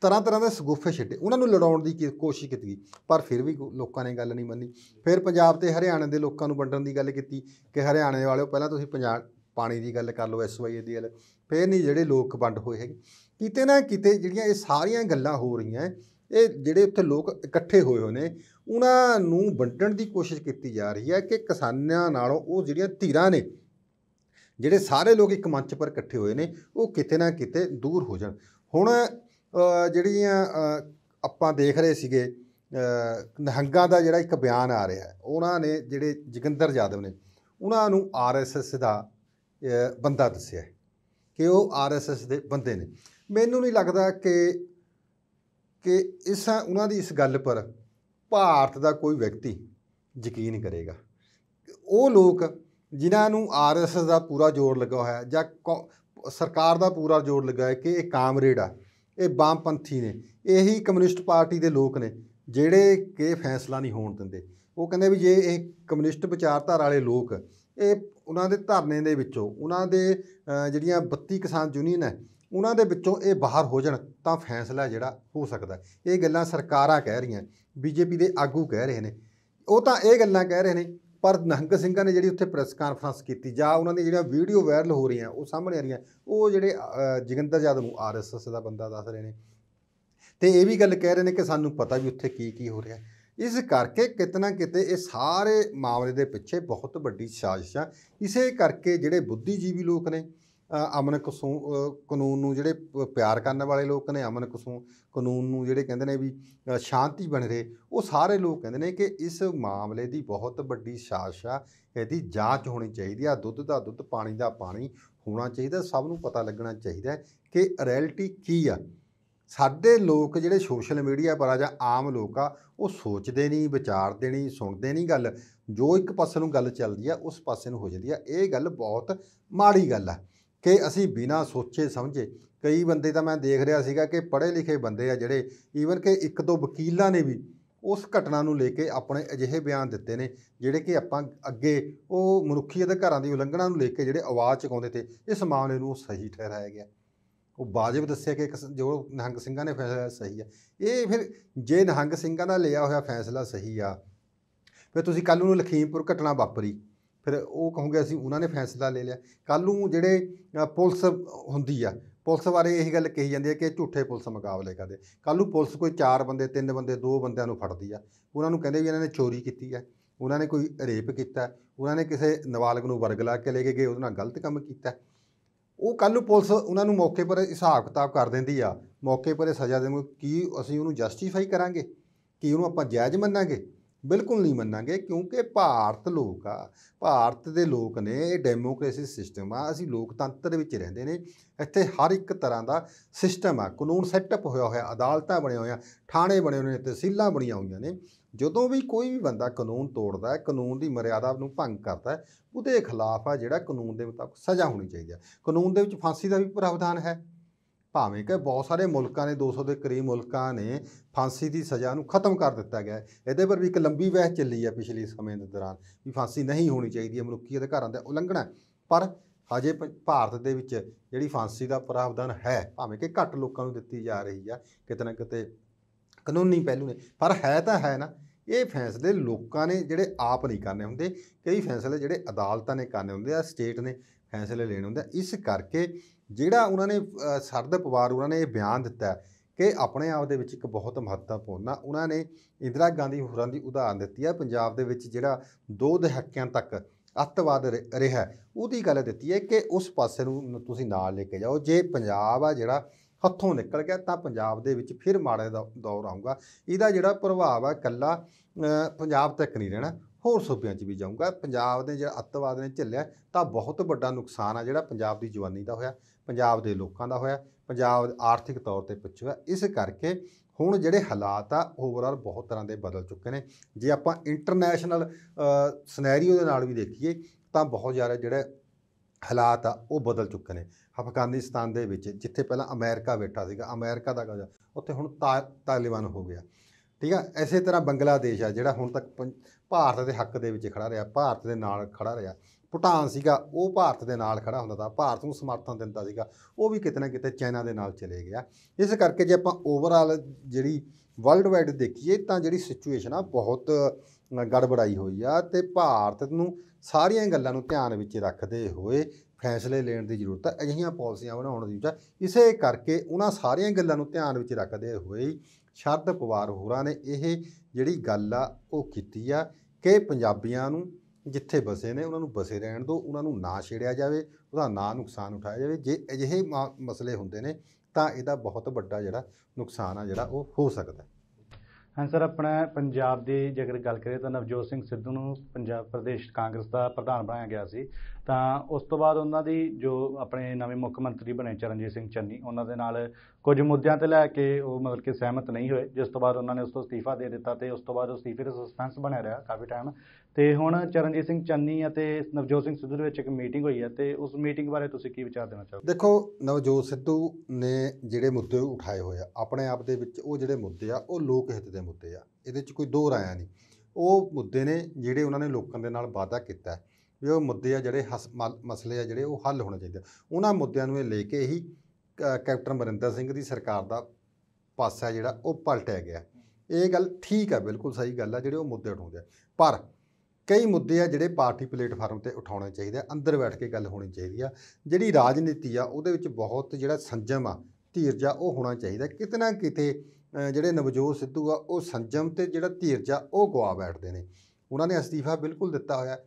Speaker 2: ਤਰ੍ਹਾਂ ਤਰ੍ਹਾਂ ਦੇ ਸਗੂਫੇ ਛੱਡੇ ਉਹਨਾਂ ਨੂੰ ਲੜਾਉਣ ਦੀ ਕੋਸ਼ਿਸ਼ ਕੀਤੀ ਗਈ ਪਰ ਫਿਰ ਵੀ ਲੋਕਾਂ ਨੇ ਗੱਲ ਨਹੀਂ ਮੰਨੀ ਫਿਰ ਪੰਜਾਬ ਤੇ ਹਰਿਆਣਾ ਦੇ ਲੋਕਾਂ ਨੂੰ ਵੰਡਣ ਦੀ ਗੱਲ ਕੀਤੀ ਕਿ ਹਰਿਆਣੇ ਵਾਲਿਓ ਪਹਿਲਾਂ ਤੁਸੀਂ ਪੰਜਾਬ ਪਾਣੀ ਦੀ ਗੱਲ ਕਰ ਲਓ ਐਸਵਾਈ ਦੀ ਗੱਲ ਫਿਰ ਨਹੀਂ ਜਿਹੜੇ ਲੋਕ ਵੰਡ ਹੋਏ ਹੈਗੇ ਕਿਤੇ ਨਾ ਕਿਤੇ ਜਿਹੜੀਆਂ ਇਹ ਸਾਰੀਆਂ ਗੱਲਾਂ ਹੋ ਰਹੀਆਂ ਇਹ ਜਿਹੜੇ ਉੱਥੇ ਲੋਕ ਇਕੱਠੇ ਹੋਏ ਹੋਏ ਨੇ ਉਹਨਾਂ ਨੂੰ ਵੰਡਣ ਦੀ ਕੋਸ਼ਿਸ਼ ਕੀਤੀ ਜਾ ਰਹੀ ਹੈ ਕਿ ਕਿਸਾਨਾਂ ਨਾਲੋਂ ਉਹ ਜਿਹੜੀਆਂ ਧੀਰਾਂ ਨੇ ਜਿਹੜੇ ਸਾਰੇ ਲੋਕ ਇੱਕ ਮੰਚ ਪਰ ਇਕੱਠੇ ਹੋਏ ਨੇ ਉਹ ਕਿਤੇ ਨਾ ਕਿਤੇ ਦੂਰ ਹੋ ਜਾਣ ਹੁਣ ਜਿਹੜੀਆਂ ਆਪਾਂ ਦੇਖ ਰਹੇ ਸੀਗੇ ਨਹੰਗਾ ਦਾ ਜਿਹੜਾ ਇੱਕ ਬਿਆਨ ਆ ਰਿਹਾ ਹੈ ਉਹਨਾਂ ਨੇ ਜਿਹੜੇ ਜਗਿੰਦਰ ਯਾਦਵ ਨੇ ਉਹਨਾਂ ਨੂੰ ਆਰਐਸਐਸ ਦਾ ਬੰਦਾ ਦੱਸਿਆ ਕਿ ਉਹ ਆਰਐਸਐਸ ਦੇ ਬੰਦੇ ਨੇ ਮੈਨੂੰ ਨਹੀਂ ਲੱਗਦਾ ਕਿ ਕਿ ਇਸ ਉਹਨਾਂ ਦੀ ਇਸ ਗੱਲ ਪਰ ਭਾਰਤ ਦਾ ਕੋਈ ਵਿਅਕਤੀ ਯਕੀਨ ਕਰੇਗਾ ਉਹ ਲੋਕ ਜਿਨ੍ਹਾਂ ਨੂੰ ਆਰਐਸਐਸ ਦਾ ਪੂਰਾ ਜ਼ੋਰ ਲੱਗਾ ਹੋਇਆ ਜਾਂ ਸਰਕਾਰ ਦਾ ਪੂਰਾ ਜ਼ੋਰ ਲੱਗਾ ਹੈ ਕਿ ਇਹ ਕਾਮਰੇਡ ਆ ਇਹ ਵਾਮਪੰਥੀ ਨੇ ਇਹੀ ਕਮਿਊਨਿਸਟ ਪਾਰਟੀ ਦੇ ਲੋਕ ਨੇ ਜਿਹੜੇ ਕਿ ਫੈਸਲਾ ਨਹੀਂ ਹੋਣ ਦਿੰਦੇ ਉਹ ਕਹਿੰਦੇ ਵੀ ਜੇ ਇਹ ਕਮਿਊਨਿਸਟ ਵਿਚਾਰਧਾਰਾ ਵਾਲੇ ਲੋਕ ਇਹ ਉਹਨਾਂ ਦੇ ਧਰਨੇ ਦੇ ਵਿੱਚੋਂ ਉਹਨਾਂ ਦੇ ਜਿਹੜੀਆਂ 32 ਕਿਸਾਨ ਯੂਨੀਅਨ ਹੈ ਉਹਨਾਂ ਦੇ ਵਿੱਚੋਂ ਇਹ ਬਾਹਰ ਹੋ ਜਾਣ ਤਾਂ ਫੈਸਲਾ ਜਿਹੜਾ ਹੋ ਸਕਦਾ ਇਹ ਗੱਲਾਂ ਸਰਕਾਰਾਂ ਕਹਿ ਰਹੀਆਂ ਬੀਜੇਪੀ ਦੇ ਆਗੂ ਕਹਿ ਰਹੇ ਨੇ ਉਹ ਤਾਂ ਇਹ ਗੱਲਾਂ ਕਹਿ ਰਹੇ ਨੇ ਪਰ ਨਹੰਗ ਸਿੰਘਾਂ ਨੇ ਜਿਹੜੀ ਉੱਥੇ ਪ੍ਰੈਸ ਕਾਨਫਰੰਸ ਕੀਤੀ ਜਾਂ ਉਹਨਾਂ ਦੀ ਜਿਹੜੀਆਂ ਵੀਡੀਓ ਵਾਇਰਲ ਹੋ ਰਹੀਆਂ ਉਹ ਸਾਹਮਣੇ ਆ ਰਹੀਆਂ ਉਹ ਜਿਹੜੇ ਜਗਿੰਦਰ ਯਾਦਵ ਨੂੰ ਆਰਐਸਐਸ ਦਾ ਬੰਦਾ ਦੱਸ ਰਹੇ ਨੇ ਤੇ ਇਹ ਵੀ ਗੱਲ ਕਹਿ ਰਹੇ ਨੇ ਕਿ ਸਾਨੂੰ ਪਤਾ ਵੀ ਉੱਥੇ ਕੀ ਕੀ ਹੋ ਰਿਹਾ ਇਸ ਕਰਕੇ ਕਿਤਨਾ ਕਿਤੇ ਇਹ ਸਾਰੇ ਮਾਮਲੇ ਦੇ ਪਿੱਛੇ ਬਹੁਤ ਵੱਡੀ ਸਾਜ਼ਿਸ਼ ਆ ਇਸੇ ਕਰਕੇ ਜਿਹੜੇ ਬੁੱਧੀਜੀਵੀ ਲੋਕ ਨੇ ਅਮਨ ਕਸੂ ਕਾਨੂੰਨ ਨੂੰ ਜਿਹੜੇ ਪਿਆਰ ਕਰਨ ਵਾਲੇ ਲੋਕ ਨੇ ਅਮਨ ਕਸੂ ਕਾਨੂੰਨ ਨੂੰ ਜਿਹੜੇ ਕਹਿੰਦੇ ਨੇ ਵੀ ਸ਼ਾਂਤੀ ਬਣ ਰਹੇ ਉਹ ਸਾਰੇ ਲੋਕ ਕਹਿੰਦੇ ਨੇ ਕਿ ਇਸ ਮਾਮਲੇ ਦੀ ਬਹੁਤ ਵੱਡੀ ਸਾਜ਼ਿਸ਼ ਆ ਇਹਦੀ ਜਾਂਚ ਹੋਣੀ ਚਾਹੀਦੀ ਆ ਦੁੱਧ ਦਾ ਦੁੱਧ ਪਾਣੀ ਦਾ ਪਾਣੀ ਹੋਣਾ ਚਾਹੀਦਾ ਸਭ ਨੂੰ ਪਤਾ ਲੱਗਣਾ ਚਾਹੀਦਾ ਕਿ ਰਿਐਲਿਟੀ ਕੀ ਆ ਸਾਡੇ ਲੋਕ ਜਿਹੜੇ ਸੋਸ਼ਲ ਮੀਡੀਆ ਪਰ ਆ ਜਾਂ ਆਮ ਲੋਕ ਆ ਉਹ ਸੋਚਦੇ ਨਹੀਂ ਵਿਚਾਰਦੇ ਨਹੀਂ ਸੁਣਦੇ ਨਹੀਂ ਗੱਲ ਜੋ ਇੱਕ ਪਾਸੇ ਨੂੰ ਗੱਲ ਚੱਲਦੀ ਆ ਉਸ ਪਾਸੇ ਨੂੰ ਹੋ ਜਾਂਦੀ ਆ ਇਹ ਗੱਲ ਬਹੁਤ ਮਾੜੀ ਗੱਲ ਆ ਕਿ ਅਸੀਂ ਬਿਨਾ ਸੋਚੇ ਸਮਝੇ ਕਈ ਬੰਦੇ ਤਾਂ ਮੈਂ ਦੇਖ ਰਿਹਾ ਸੀਗਾ ਕਿ ਪੜ੍ਹੇ ਲਿਖੇ ਬੰਦੇ ਆ ਜਿਹੜੇ ਈਵਨ ਕਿ ਇੱਕ ਦੋ ਵਕੀਲਾਂ ਨੇ ਵੀ ਉਸ ਘਟਨਾ ਨੂੰ ਲੈ ਕੇ ਆਪਣੇ ਅਜਿਹੇ ਬਿਆਨ ਦਿੱਤੇ ਨੇ ਜਿਹੜੇ ਕਿ ਆਪਾਂ ਅੱਗੇ ਉਹ ਮਨੁੱਖੀ ਅਧਿਕਾਰਾਂ ਦੀ ਉਲੰਘਣਾ ਨੂੰ ਲੈ ਕੇ ਜਿਹੜੇ ਆਵਾਜ਼ ਚੁਕਾਉਂਦੇ ਤੇ ਇਸ ਮਾਮਲੇ ਨੂੰ ਸਹੀ ਠਹਿਰਾਇਆ ਗਿਆ ਉਹ ਬਾਜਬ ਦੱਸਿਆ ਕਿ ਜੋ ਨਿਹੰਗ ਸਿੰਘਾਂ ਨੇ ਫੈਸਲਾ ਸਹੀ ਆ ਇਹ ਫਿਰ ਜੇ ਨਿਹੰਗ ਸਿੰਘਾਂ ਦਾ ਲਿਆ ਹੋਇਆ ਫੈਸਲਾ ਸਹੀ ਆ ਫਿਰ ਤੁਸੀਂ ਕੱਲ ਨੂੰ ਲਖੀਮਪੁਰ ਘਟਨਾ ਵਾਪਰੀ ਫਿਰ ਉਹ ਕਹੂੰਗੇ ਅਸੀਂ ਉਹਨਾਂ ਨੇ ਫੈਸਲਾ ਲੈ ਲਿਆ ਕੱਲ ਨੂੰ ਜਿਹੜੇ ਪੁਲਿਸ ਹੁੰਦੀ ਆ ਪੁਲਿਸ ਬਾਰੇ ਇਹ ਗੱਲ ਕਹੀ ਜਾਂਦੀ ਹੈ ਕਿ ਝੂਠੇ ਪੁਲਿਸ ਮੁਕਾਬਲੇ ਕਰਦੇ ਕੱਲ ਨੂੰ ਪੁਲਿਸ ਕੋਈ ਚਾਰ ਬੰਦੇ ਤਿੰਨ ਬੰਦੇ ਦੋ ਬੰਦਿਆਂ ਨੂੰ ਫੜਦੀ ਆ ਉਹਨਾਂ ਨੂੰ ਕਹਿੰਦੇ ਵੀ ਇਹਨਾਂ ਨੇ ਚੋਰੀ ਕੀਤੀ ਆ ਉਹਨਾਂ ਨੇ ਕੋਈ ਰੇਪ ਕੀਤਾ ਉਹਨਾਂ ਨੇ ਕਿਸੇ ਨਵਾਲਗ ਨੂੰ ਵਰਗਲਾ ਕੇ ਲੈ ਕੇ ਗਏ ਉਹਦੇ ਨਾਲ ਗਲਤ ਕੰਮ ਕੀਤਾ ਉਹ ਕੱਲ ਨੂੰ ਪੁਲਿਸ ਉਹਨਾਂ ਨੂੰ ਮੌਕੇ ਪਰ ਹਿਸਾਬ ਕਿਤਾਬ ਕਰ ਦਿੰਦੀ ਆ ਮੌਕੇ ਪਰ ਸਜ਼ਾ ਨੂੰ ਕੀ ਅਸੀਂ ਉਹਨੂੰ ਜਸਟੀਫਾਈ ਕਰਾਂਗੇ ਕੀ ਉਹਨੂੰ ਆਪਾਂ ਜਾਇਜ਼ ਮੰਨਾਂਗੇ ਬਿਲਕੁਲ ਨਹੀਂ ਮੰਨਾਂਗੇ ਕਿਉਂਕਿ ਭਾਰਤ ਲੋਕ ਆ ਭਾਰਤ ਦੇ ਲੋਕ ਨੇ ਇਹ ਡੈਮੋਕ੍ਰੇਸੀ ਸਿਸਟਮ ਆ ਅਸੀਂ ਲੋਕਤੰਤਰ ਵਿੱਚ ਰਹਿੰਦੇ ਨੇ ਇੱਥੇ ਹਰ ਇੱਕ ਤਰ੍ਹਾਂ ਦਾ ਸਿਸਟਮ ਆ ਕਾਨੂੰਨ ਸੈਟਅਪ ਹੋਇਆ ਹੋਇਆ ਅਦਾਲਤਾਂ ਬਣੀਆਂ ਹੋਈਆਂ ਥਾਣੇ ਬਣੇ ਹੋਏ ਨੇ ਤਹਿਸੀਲਾਂ ਬਣੀਆਂ ਹੋਈਆਂ ਨੇ ਜਦੋਂ ਵੀ ਕੋਈ ਵੀ ਬੰਦਾ ਕਾਨੂੰਨ ਤੋੜਦਾ ਹੈ ਕਾਨੂੰਨ ਦੀ ਮਰਿਆਦਾ ਨੂੰ ਭੰਗ ਕਰਦਾ ਹੈ ਉਹਦੇ ਖਿਲਾਫ ਆ ਜਿਹੜਾ ਕਾਨੂੰਨ ਦੇ ਮੁਤਾਬਕ ਸਜ਼ਾ ਹੋਣੀ ਚਾਹੀਦੀ ਹੈ ਕਾਨੂੰਨ ਦੇ ਵਿੱਚ ਫਾਂਸੀ ਦਾ ਵੀ ਪ੍ਰਾਵਧਾਨ ਹੈ ਭਾਵੇਂ ਕਿ ਬਹੁਤ ਸਾਰੇ ਮੁਲਕਾਂ ਨੇ 200 ਦੇ ਕਰੀਬ ਮੁਲਕਾਂ ਨੇ ਫਾਂਸੀ ਦੀ ਸਜ਼ਾ ਨੂੰ ਖਤਮ ਕਰ ਦਿੱਤਾ ਗਿਆ ਇਹਦੇ ਪਰ ਵੀ ਇੱਕ ਲੰਬੀ ਵਹਿ ਚੱਲੀ ਹੈ ਪਿਛਲੇ ਸਮੇਂ ਦੇ ਦੌਰਾਨ ਵੀ ਫਾਂਸੀ ਨਹੀਂ ਹੋਣੀ ਚਾਹੀਦੀ ਹੈ ਮਨੁੱਖੀ ਅਧਿਕਾਰਾਂ ਦਾ ਉਲੰਘਣਾ ਪਰ ਹਜੇ ਭਾਰਤ ਦੇ ਵਿੱਚ ਜਿਹੜੀ ਫਾਂਸੀ ਦਾ ਪ੍ਰਾਵਧਾਨ ਹੈ ਭਾਵੇਂ ਕਿ ਘੱਟ ਲੋਕਾਂ ਨੂੰ ਦਿੱਤੀ ਜਾ ਰਹੀ ਆ ਕਿਤੇ ਨਾ ਕਿਤੇ ਕਾਨੂੰਨੀ ਪਹਿਲੂ ਨੇ ਪਰ ਹੈ ਤਾਂ ਹੈ ਨਾ ਇਹ ਫੈਸਲੇ ਲੋਕਾਂ ਨੇ ਜਿਹੜੇ ਆਪ ਨਹੀਂ ਕਰਨੇ ਹੁੰਦੇ ਕਈ ਫੈਸਲੇ ਜਿਹੜੇ ਅਦਾਲਤਾਂ ਨੇ ਕਰਨੇ ਹੁੰਦੇ ਆ ਸਟੇਟ ਨੇ ਫੈਸਲੇ ਲੈਣੇ ਹੁੰਦੇ ਆ ਇਸ ਕਰਕੇ ਜਿਹੜਾ ਉਹਨਾਂ ਨੇ ਸਰਦ ਪਵਾਰ ਉਹਨਾਂ ਨੇ ਇਹ ਬਿਆਨ ਦਿੱਤਾ ਕਿ ਆਪਣੇ ਆਪ ਦੇ ਵਿੱਚ ਇੱਕ ਬਹੁਤ ਮਹੱਤਵਪੂਰਨ ਆ ਉਹਨਾਂ ਨੇ ਇੰਦਰਾ ਗਾਂਧੀ ਹੋਰਾਂ ਦੀ ਉਦਾਹਰਨ ਦਿੱਤੀ ਆ ਪੰਜਾਬ ਦੇ ਵਿੱਚ ਜਿਹੜਾ ਦੋ ਦਹਾਕਿਆਂ ਤੱਕ ਅੱਤਵਾਦ ਰਿਹਾ ਉਹਦੀ ਗੱਲ ਦਿੱਤੀ ਹੈ ਕਿ ਉਸ ਪਾਸੇ ਨੂੰ ਤੁਸੀਂ ਨਾਲ ਲੈ ਕੇ ਜਾਓ ਜੇ ਪੰਜਾਬ ਆ ਜਿਹੜਾ ਹੱਥੋਂ ਨਿਕਲ ਗਿਆ ਤਾਂ ਪੰਜਾਬ ਦੇ ਵਿੱਚ ਫਿਰ ਮਾੜੇ ਦਾ ਦੌਰ ਆਊਗਾ ਇਹਦਾ ਜਿਹੜਾ ਪ੍ਰਭਾਵ ਆ ਕੱਲਾ ਪੰਜਾਬ ਤੱਕ ਨਹੀਂ ਰਹਿਣਾ ਹੋਰ ਸੂਬਿਆਂ 'ਚ ਵੀ ਜਾਊਗਾ ਪੰਜਾਬ ਦੇ ਜਿਹੜਾ ਅੱਤਵਾਦ ਨੇ ਝੱਲਿਆ ਤਾਂ ਬਹੁਤ ਵੱਡਾ ਨੁਕਸਾਨ ਆ ਜਿਹੜਾ ਪੰਜਾਬ ਦੀ ਜਵਾਨੀ ਦਾ ਹੋਇਆ ਪੰਜਾਬ ਦੇ ਲੋਕਾਂ ਦਾ ਹੋਇਆ ਪੰਜਾਬ ਆਰਥਿਕ ਤੌਰ ਤੇ ਪਿੱਛੇ ਇਸ ਕਰਕੇ ਹੁਣ ਜਿਹੜੇ ਹਾਲਾਤ ਆ ਓਵਰਆਲ ਬਹੁਤ ਤਰ੍ਹਾਂ ਦੇ ਬਦਲ ਚੁੱਕੇ ਨੇ ਜੇ ਆਪਾਂ ਇੰਟਰਨੈਸ਼ਨਲ ਸਿਨੈਰੀਓ ਦੇ ਨਾਲ ਵੀ ਦੇਖੀਏ ਤਾਂ ਬਹੁਤ ਜ਼ਿਆਦਾ ਜਿਹੜੇ ਹਾਲਾਤ ਆ ਉਹ ਬਦਲ ਚੁੱਕੇ ਨੇ ਅਫਗਾਨਿਸਤਾਨ ਦੇ ਵਿੱਚ ਜਿੱਥੇ ਪਹਿਲਾਂ ਅਮਰੀਕਾ ਬੈਠਾ ਸੀਗਾ ਅਮਰੀਕਾ ਦਾ ਕਾਜਾ ਉੱਥੇ ਹੁਣ ਤਾਲਿਬਾਨ ਹੋ ਗਿਆ ਠੀਕ ਆ ਐਸੇ ਤਰ੍ਹਾਂ ਬੰਗਲਾਦੇਸ਼ ਆ ਜਿਹੜਾ ਹੁਣ ਤੱਕ ਭਾਰਤ ਦੇ ਹੱਕ ਦੇ ਵਿੱਚ ਖੜਾ ਰਿਹਾ ਭਾਰਤ ਦੇ ਨਾਲ ਖੜਾ ਰਿਹਾ ਭੂਟਾਨ ਸੀਗਾ ਉਹ ਭਾਰਤ ਦੇ ਨਾਲ ਖੜਾ ਹੁੰਦਾ ਤਾਂ ਭਾਰਤ ਨੂੰ ਸਮਰਥਨ ਦਿੰਦਾ ਸੀਗਾ ਉਹ ਵੀ ਕਿਤੇ ਨਾ ਕਿਤੇ ਚਾਈਨਾ ਦੇ ਨਾਲ ਚਲੇ ਗਿਆ ਇਸ ਕਰਕੇ ਜੇ ਆਪਾਂ ਓਵਰਆਲ ਜਿਹੜੀ ਵਰਲਡ ਵਾਈਡ ਦੇਖੀਏ ਤਾਂ ਜਿਹੜੀ ਸਿਚੁਏਸ਼ਨ ਆ ਬਹੁਤ ਗੜਬੜਾਈ ਹੋਈ ਆ ਤੇ ਭਾਰਤ ਨੂੰ ਸਾਰੀਆਂ ਗੱਲਾਂ ਨੂੰ ਧਿਆਨ ਵਿੱਚ ਰੱਖਦੇ ਹੋਏ ਫੈਸਲੇ ਲੈਣ ਦੀ ਜ਼ਰੂਰਤ ਹੈ ਅਜਿਹੀਆਂ ਪਾਲਿਸੀਆਂ ਬਣਾਉਣ ਦੀ ਜ਼ਰੂਰਤ ਇਸੇ ਕਰਕੇ ਉਹਨਾਂ ਸਾਰੀਆਂ ਗੱਲਾਂ ਨੂੰ ਧਿਆਨ ਵਿੱਚ ਰੱਖਦੇ ਹੋਏ ਸ਼ਰਦ ਪਵਾਰ ਹੋਰਾਂ ਨੇ ਇਹ ਜਿਹੜੀ ਗੱਲ ਆ ਉਹ ਕੀਤੀ ਆ ਕਿ ਪੰਜਾਬੀਆਂ ਨੂੰ ਜਿੱਥੇ ਬਸੇ ਨੇ ਉਹਨਾਂ ਨੂੰ ਬਸੇ ਰਹਿਣ ਦਿਓ ਉਹਨਾਂ ਨੂੰ ਨਾ ਛੇੜਿਆ ਜਾਵੇ ਉਹਦਾ ਨਾ ਨੁਕਸਾਨ ਉਠਾਇਆ ਜਾਵੇ ਜੇ ਅਜਿਹੇ ਮਸਲੇ ਹੁੰਦੇ ਨੇ ਤਾਂ ਇਹਦਾ ਬਹੁਤ ਵੱਡਾ ਜਿਹੜਾ ਨੁਕਸਾਨ ਆ ਜਿਹੜਾ ਉਹ ਹੋ ਸਕਦਾ ਹਾਂ ਸਰ ਆਪਣਾ ਪੰਜਾਬ
Speaker 1: ਦੀ ਜੇਕਰ ਗੱਲ ਕਰੀਏ ਤਾਂ ਨਵਜੋਤ ਸਿੰਘ ਸਿੱਧੂ ਨੂੰ ਪੰਜਾਬ ਪ੍ਰਦੇਸ਼ ਕਾਂਗਰਸ ਦਾ ਪ੍ਰਧਾਨ ਬਣਾਇਆ ਗਿਆ ਸੀ ਤਾਂ ਉਸ ਤੋਂ ਬਾਅਦ ਉਹਨਾਂ ਦੀ ਜੋ ਆਪਣੇ ਨਵੇਂ ਮੁੱਖ ਮੰਤਰੀ ਬਣੇ ਚਰਨਜੀਤ ਸਿੰਘ ਚੰਨੀ ਉਹਨਾਂ ਦੇ ਨਾਲ ਕੁਝ ਮੁੱਦਿਆਂ ਤੇ ਲੈ ਕੇ ਉਹ ਮਤਲਬ ਕਿ ਸਹਿਮਤ ਨਹੀਂ ਹੋਏ ਜਿਸ ਤੋਂ ਬਾਅਦ ਉਹਨਾਂ ਨੇ ਉਸ ਤੋਂ ਅਸਤੀਫਾ ਦੇ ਦਿੱਤਾ ਤੇ ਉਸ ਤੋਂ ਬਾਅਦ ਉਹ ਅਸਤੀਫੇ ਦਾ ਸਸਪੈਂਸ ਬਣਿਆ ਰਿਹਾ ਕਾਫੀ ਟਾਈਮ ਤੇ ਹੁਣ ਚਰਨਜੀਤ ਸਿੰਘ ਚੰਨੀ ਅਤੇ ਨਵਜੋਤ ਸਿੰਘ ਸਿੱਧੂ ਦੇ ਵਿੱਚ ਇੱਕ ਮੀਟਿੰਗ ਹੋਈ ਹੈ ਤੇ ਉਸ ਮੀਟਿੰਗ ਬਾਰੇ ਤੁਸੀਂ ਕੀ ਵਿਚਾਰ ਦੇਣਾ ਚਾਹੋਗੇ
Speaker 2: ਦੇਖੋ ਨਵਜੋਤ ਸਿੱਧੂ ਨੇ ਜਿਹੜੇ ਮੁੱਦੇ ਉਠਾਏ ਹੋਏ ਆ ਆਪਣੇ ਆਪ ਦੇ ਵਿੱਚ ਉਹ ਜਿਹੜੇ ਮੁੱਦੇ ਆ ਉਹ ਲੋਕ ਹਿੱਤ ਦੇ ਮੁੱਦੇ ਆ ਇਹਦੇ ਵਿੱਚ ਕੋਈ ਦੋ ਰਾਇਆ ਨਹੀਂ ਉਹ ਮੁੱਦੇ ਨੇ ਜਿਹੜੇ ਉਹਨਾਂ ਨੇ ਲੋਕਾਂ ਦੇ ਨਾਲ ਵਾਅਦਾ ਕੀਤਾ ਵੀ ਉਹ ਮੁੱਦੇ ਆ ਜਿਹੜੇ ਮਸਲੇ ਆ ਜਿਹੜੇ ਉਹ ਹੱਲ ਹੋਣੇ ਚਾਹੀਦੇ ਉਹਨਾਂ ਮੁੱਦਿਆਂ ਨੂੰ ਇਹ ਲੈ ਕੇ ਹੀ ਕੈਪਟਨ ਬਰਿੰਦਰ ਸਿੰਘ ਦੀ ਸਰਕਾਰ ਦਾ ਪਾਸਾ ਜਿਹੜਾ ਉਹ ਪਲਟਿਆ ਗਿਆ ਇਹ ਗੱਲ ਠੀਕ ਆ ਬਿਲਕੁਲ ਸਹੀ ਗੱਲ ਆ ਜਿਹੜੇ ਉਹ ਮੁੱਦੇ ਉਠਾਉਂਦੇ ਪਰ ਕਈ ਮੁੱਦੇ ਆ ਜਿਹੜੇ ਪਾਰਟੀ ਪਲੇਟਫਾਰਮ ਤੇ ਉਠਾਉਣੇ ਚਾਹੀਦੇ ਆ ਅੰਦਰ ਬੈਠ ਕੇ ਗੱਲ ਹੋਣੀ ਚਾਹੀਦੀ ਆ ਜਿਹੜੀ ਰਾਜਨੀਤੀ ਆ ਉਹਦੇ ਵਿੱਚ ਬਹੁਤ ਜਿਹੜਾ ਸੰਜਮ ਆ ਧੀਰਜ ਆ ਉਹ ਹੋਣਾ ਚਾਹੀਦਾ ਕਿਤਨਾ ਕਿਤੇ ਜਿਹੜੇ ਨਵਜੋਤ ਸਿੱਧੂ ਆ ਉਹ ਸੰਜਮ ਤੇ ਜਿਹੜਾ ਧੀਰਜ ਆ ਉਹ ਗਵਾ ਬੈਠਦੇ ਨੇ ਉਹਨਾਂ ਨੇ ਅਸਤੀਫਾ ਬਿਲਕੁਲ ਦਿੱਤਾ ਹੋਇਆ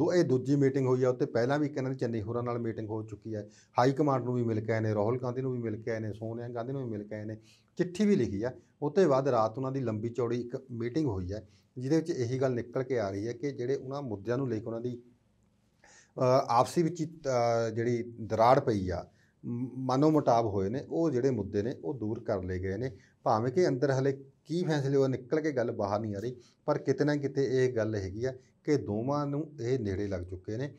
Speaker 2: ਦੋ ਇਹ ਦੂਜੀ ਮੀਟਿੰਗ ਹੋਈ ਆ ਉੱਤੇ ਪਹਿਲਾਂ ਵੀ ਕਹਿੰਦੇ ਦੀ ਚੰਨੀ ਹੋਰਾਂ ਨਾਲ ਮੀਟਿੰਗ ਹੋ ਚੁੱਕੀ ਹੈ ਹਾਈ ਕਮਾਂਡ ਨੂੰ ਵੀ ਮਿਲ ਕੇ ਆਏ ਨੇ ਰਾਹੁਲ ਗਾਂਧੀ ਨੂੰ ਵੀ ਮਿਲ ਕੇ ਆਏ ਨੇ ਸੋਨੀਆ ਗਾਂਧੀ ਨੂੰ ਵੀ ਮਿਲ ਕੇ ਆਏ ਨੇ ਚਿੱਠੀ ਵੀ ਲਿਖੀ ਆ ਉੱਤੇ ਤੋਂ ਬਾਅਦ ਰਾਤ ਉਹਨਾਂ ਦੀ ਲੰਬੀ ਚੌੜੀ ਇੱਕ ਮੀਟਿੰਗ ਹੋਈ ਹੈ ਜਿਹਦੇ ਵਿੱਚ ਇਹੀ ਗੱਲ ਨਿਕਲ ਕੇ ਆ ਰਹੀ ਹੈ ਕਿ ਜਿਹੜੇ ਉਹਨਾਂ ਮੁੱਦਿਆਂ ਨੂੰ ਲੈ ਕੇ ਉਹਨਾਂ ਦੀ ਆਪਸੀ ਵਿੱਚ ਜਿਹੜੀ ਦਰਾੜ ਪਈ ਆ ਮਾਨੋ ਮਟਾਵ ਹੋਏ ਨੇ ਉਹ ਜਿਹੜੇ ਮੁੱਦੇ ਨੇ ਉਹ ਦੂਰ ਕਰ ਲਏ ਗਏ ਨੇ ਭਾਵੇਂ ਕਿ ਅੰਦਰ ਹਲੇ ਕੀ ਫੈਸਲੇ ਉਹ ਨਿਕਲ ਕੇ ਗੱਲ ਬਾਹਰ ਨਹੀਂ ਆ ਰਹੀ ਪਰ ਕਿਤੇ ਨਾ ਕਿਤੇ ਇਹ ਗੱਲ ਹੈਗੀ ਆ ਕਿ ਦੋਵਾਂ ਨੂੰ ਇਹ ਨੇੜੇ ਲੱਗ ਚੁੱਕੇ ਨੇ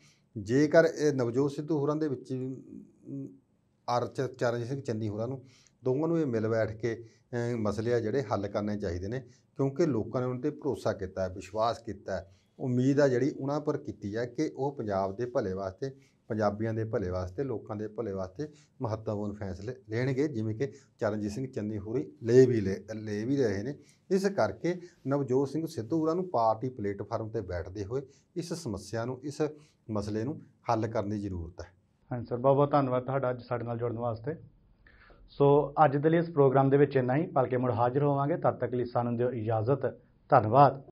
Speaker 2: ਜੇਕਰ ਇਹ ਨਵਜੋਤ ਸਿੱਧੂ ਹੋਰਾਂ ਦੇ ਵਿੱਚ ਆਰਚ ਚਰਨਜੀਤ ਸਿੰਘ ਚੰਨੀ ਹੋਰਾਂ ਨੂੰ ਦੋਵਾਂ ਨੂੰ ਇਹ ਮਿਲ ਬੈਠ ਕੇ ਮਸਲੇ ਆ ਜਿਹੜੇ ਹੱਲ ਕਰਨੇ ਚਾਹੀਦੇ ਨੇ ਕਿਉਂਕਿ ਲੋਕਾਂ ਨੇ ਉਹਨਾਂ ਤੇ ਭਰੋਸਾ ਕੀਤਾ ਹੈ ਵਿਸ਼ਵਾਸ ਕੀਤਾ ਹੈ ਉਮੀਦ ਆ ਜਿਹੜੀ ਉਹਨਾਂ ਪਰ ਕੀਤੀ ਹੈ ਕਿ ਉਹ ਪੰਜਾਬ ਦੇ ਭਲੇ ਵਾਸਤੇ ਪੰਜਾਬੀਆਂ ਦੇ ਭਲੇ ਵਾਸਤੇ ਲੋਕਾਂ ਦੇ ਭਲੇ ਵਾਸਤੇ ਮਹੱਤਵਪੂਰਨ ਫੈਸਲੇ ਲੈਣਗੇ ਜਿਵੇਂ ਕਿ ਚਰਨਜੀਤ ਸਿੰਘ ਚੰਨੀ ਹੋਰੀ ਲੈ ਵੀ ਲੈ ਵੀ ਰਹੇ ਨੇ ਇਸ ਕਰਕੇ ਨਵਜੋਤ ਸਿੰਘ ਸਿੱਧੂ ਹੋਰਾਂ ਨੂੰ ਪਾਰਟੀ ਪਲੇਟਫਾਰਮ ਤੇ ਬੈਠਦੇ ਹੋਏ ਇਸ ਸਮੱਸਿਆ ਨੂੰ ਇਸ ਮਸਲੇ ਨੂੰ ਹੱਲ ਕਰਨ ਦੀ ਜ਼ਰੂਰਤ ਹੈ
Speaker 1: ਹਾਂਜੀ ਸਰ ਬਹੁਤ ਬਹੁਤ ਧੰਨਵਾਦ ਤੁਹਾਡਾ ਅੱਜ ਸਾਡੇ ਨਾਲ ਜੁੜਨ ਵਾਸਤੇ ਸੋ ਅੱਜ ਦੇ ਲਈ ਇਸ ਪ੍ਰੋਗਰਾਮ ਦੇ ਵਿੱਚ ਇੰਨਾ ਹੀ ਬਲਕਿ ਮੁੜ ਹਾਜ਼ਰ ਹੋਵਾਂਗੇ ਤਦ ਤੱਕ ਲਈ ਸਾਨੂੰ ਦਿਓ ਇਜਾਜ਼ਤ ਧੰਨਵਾਦ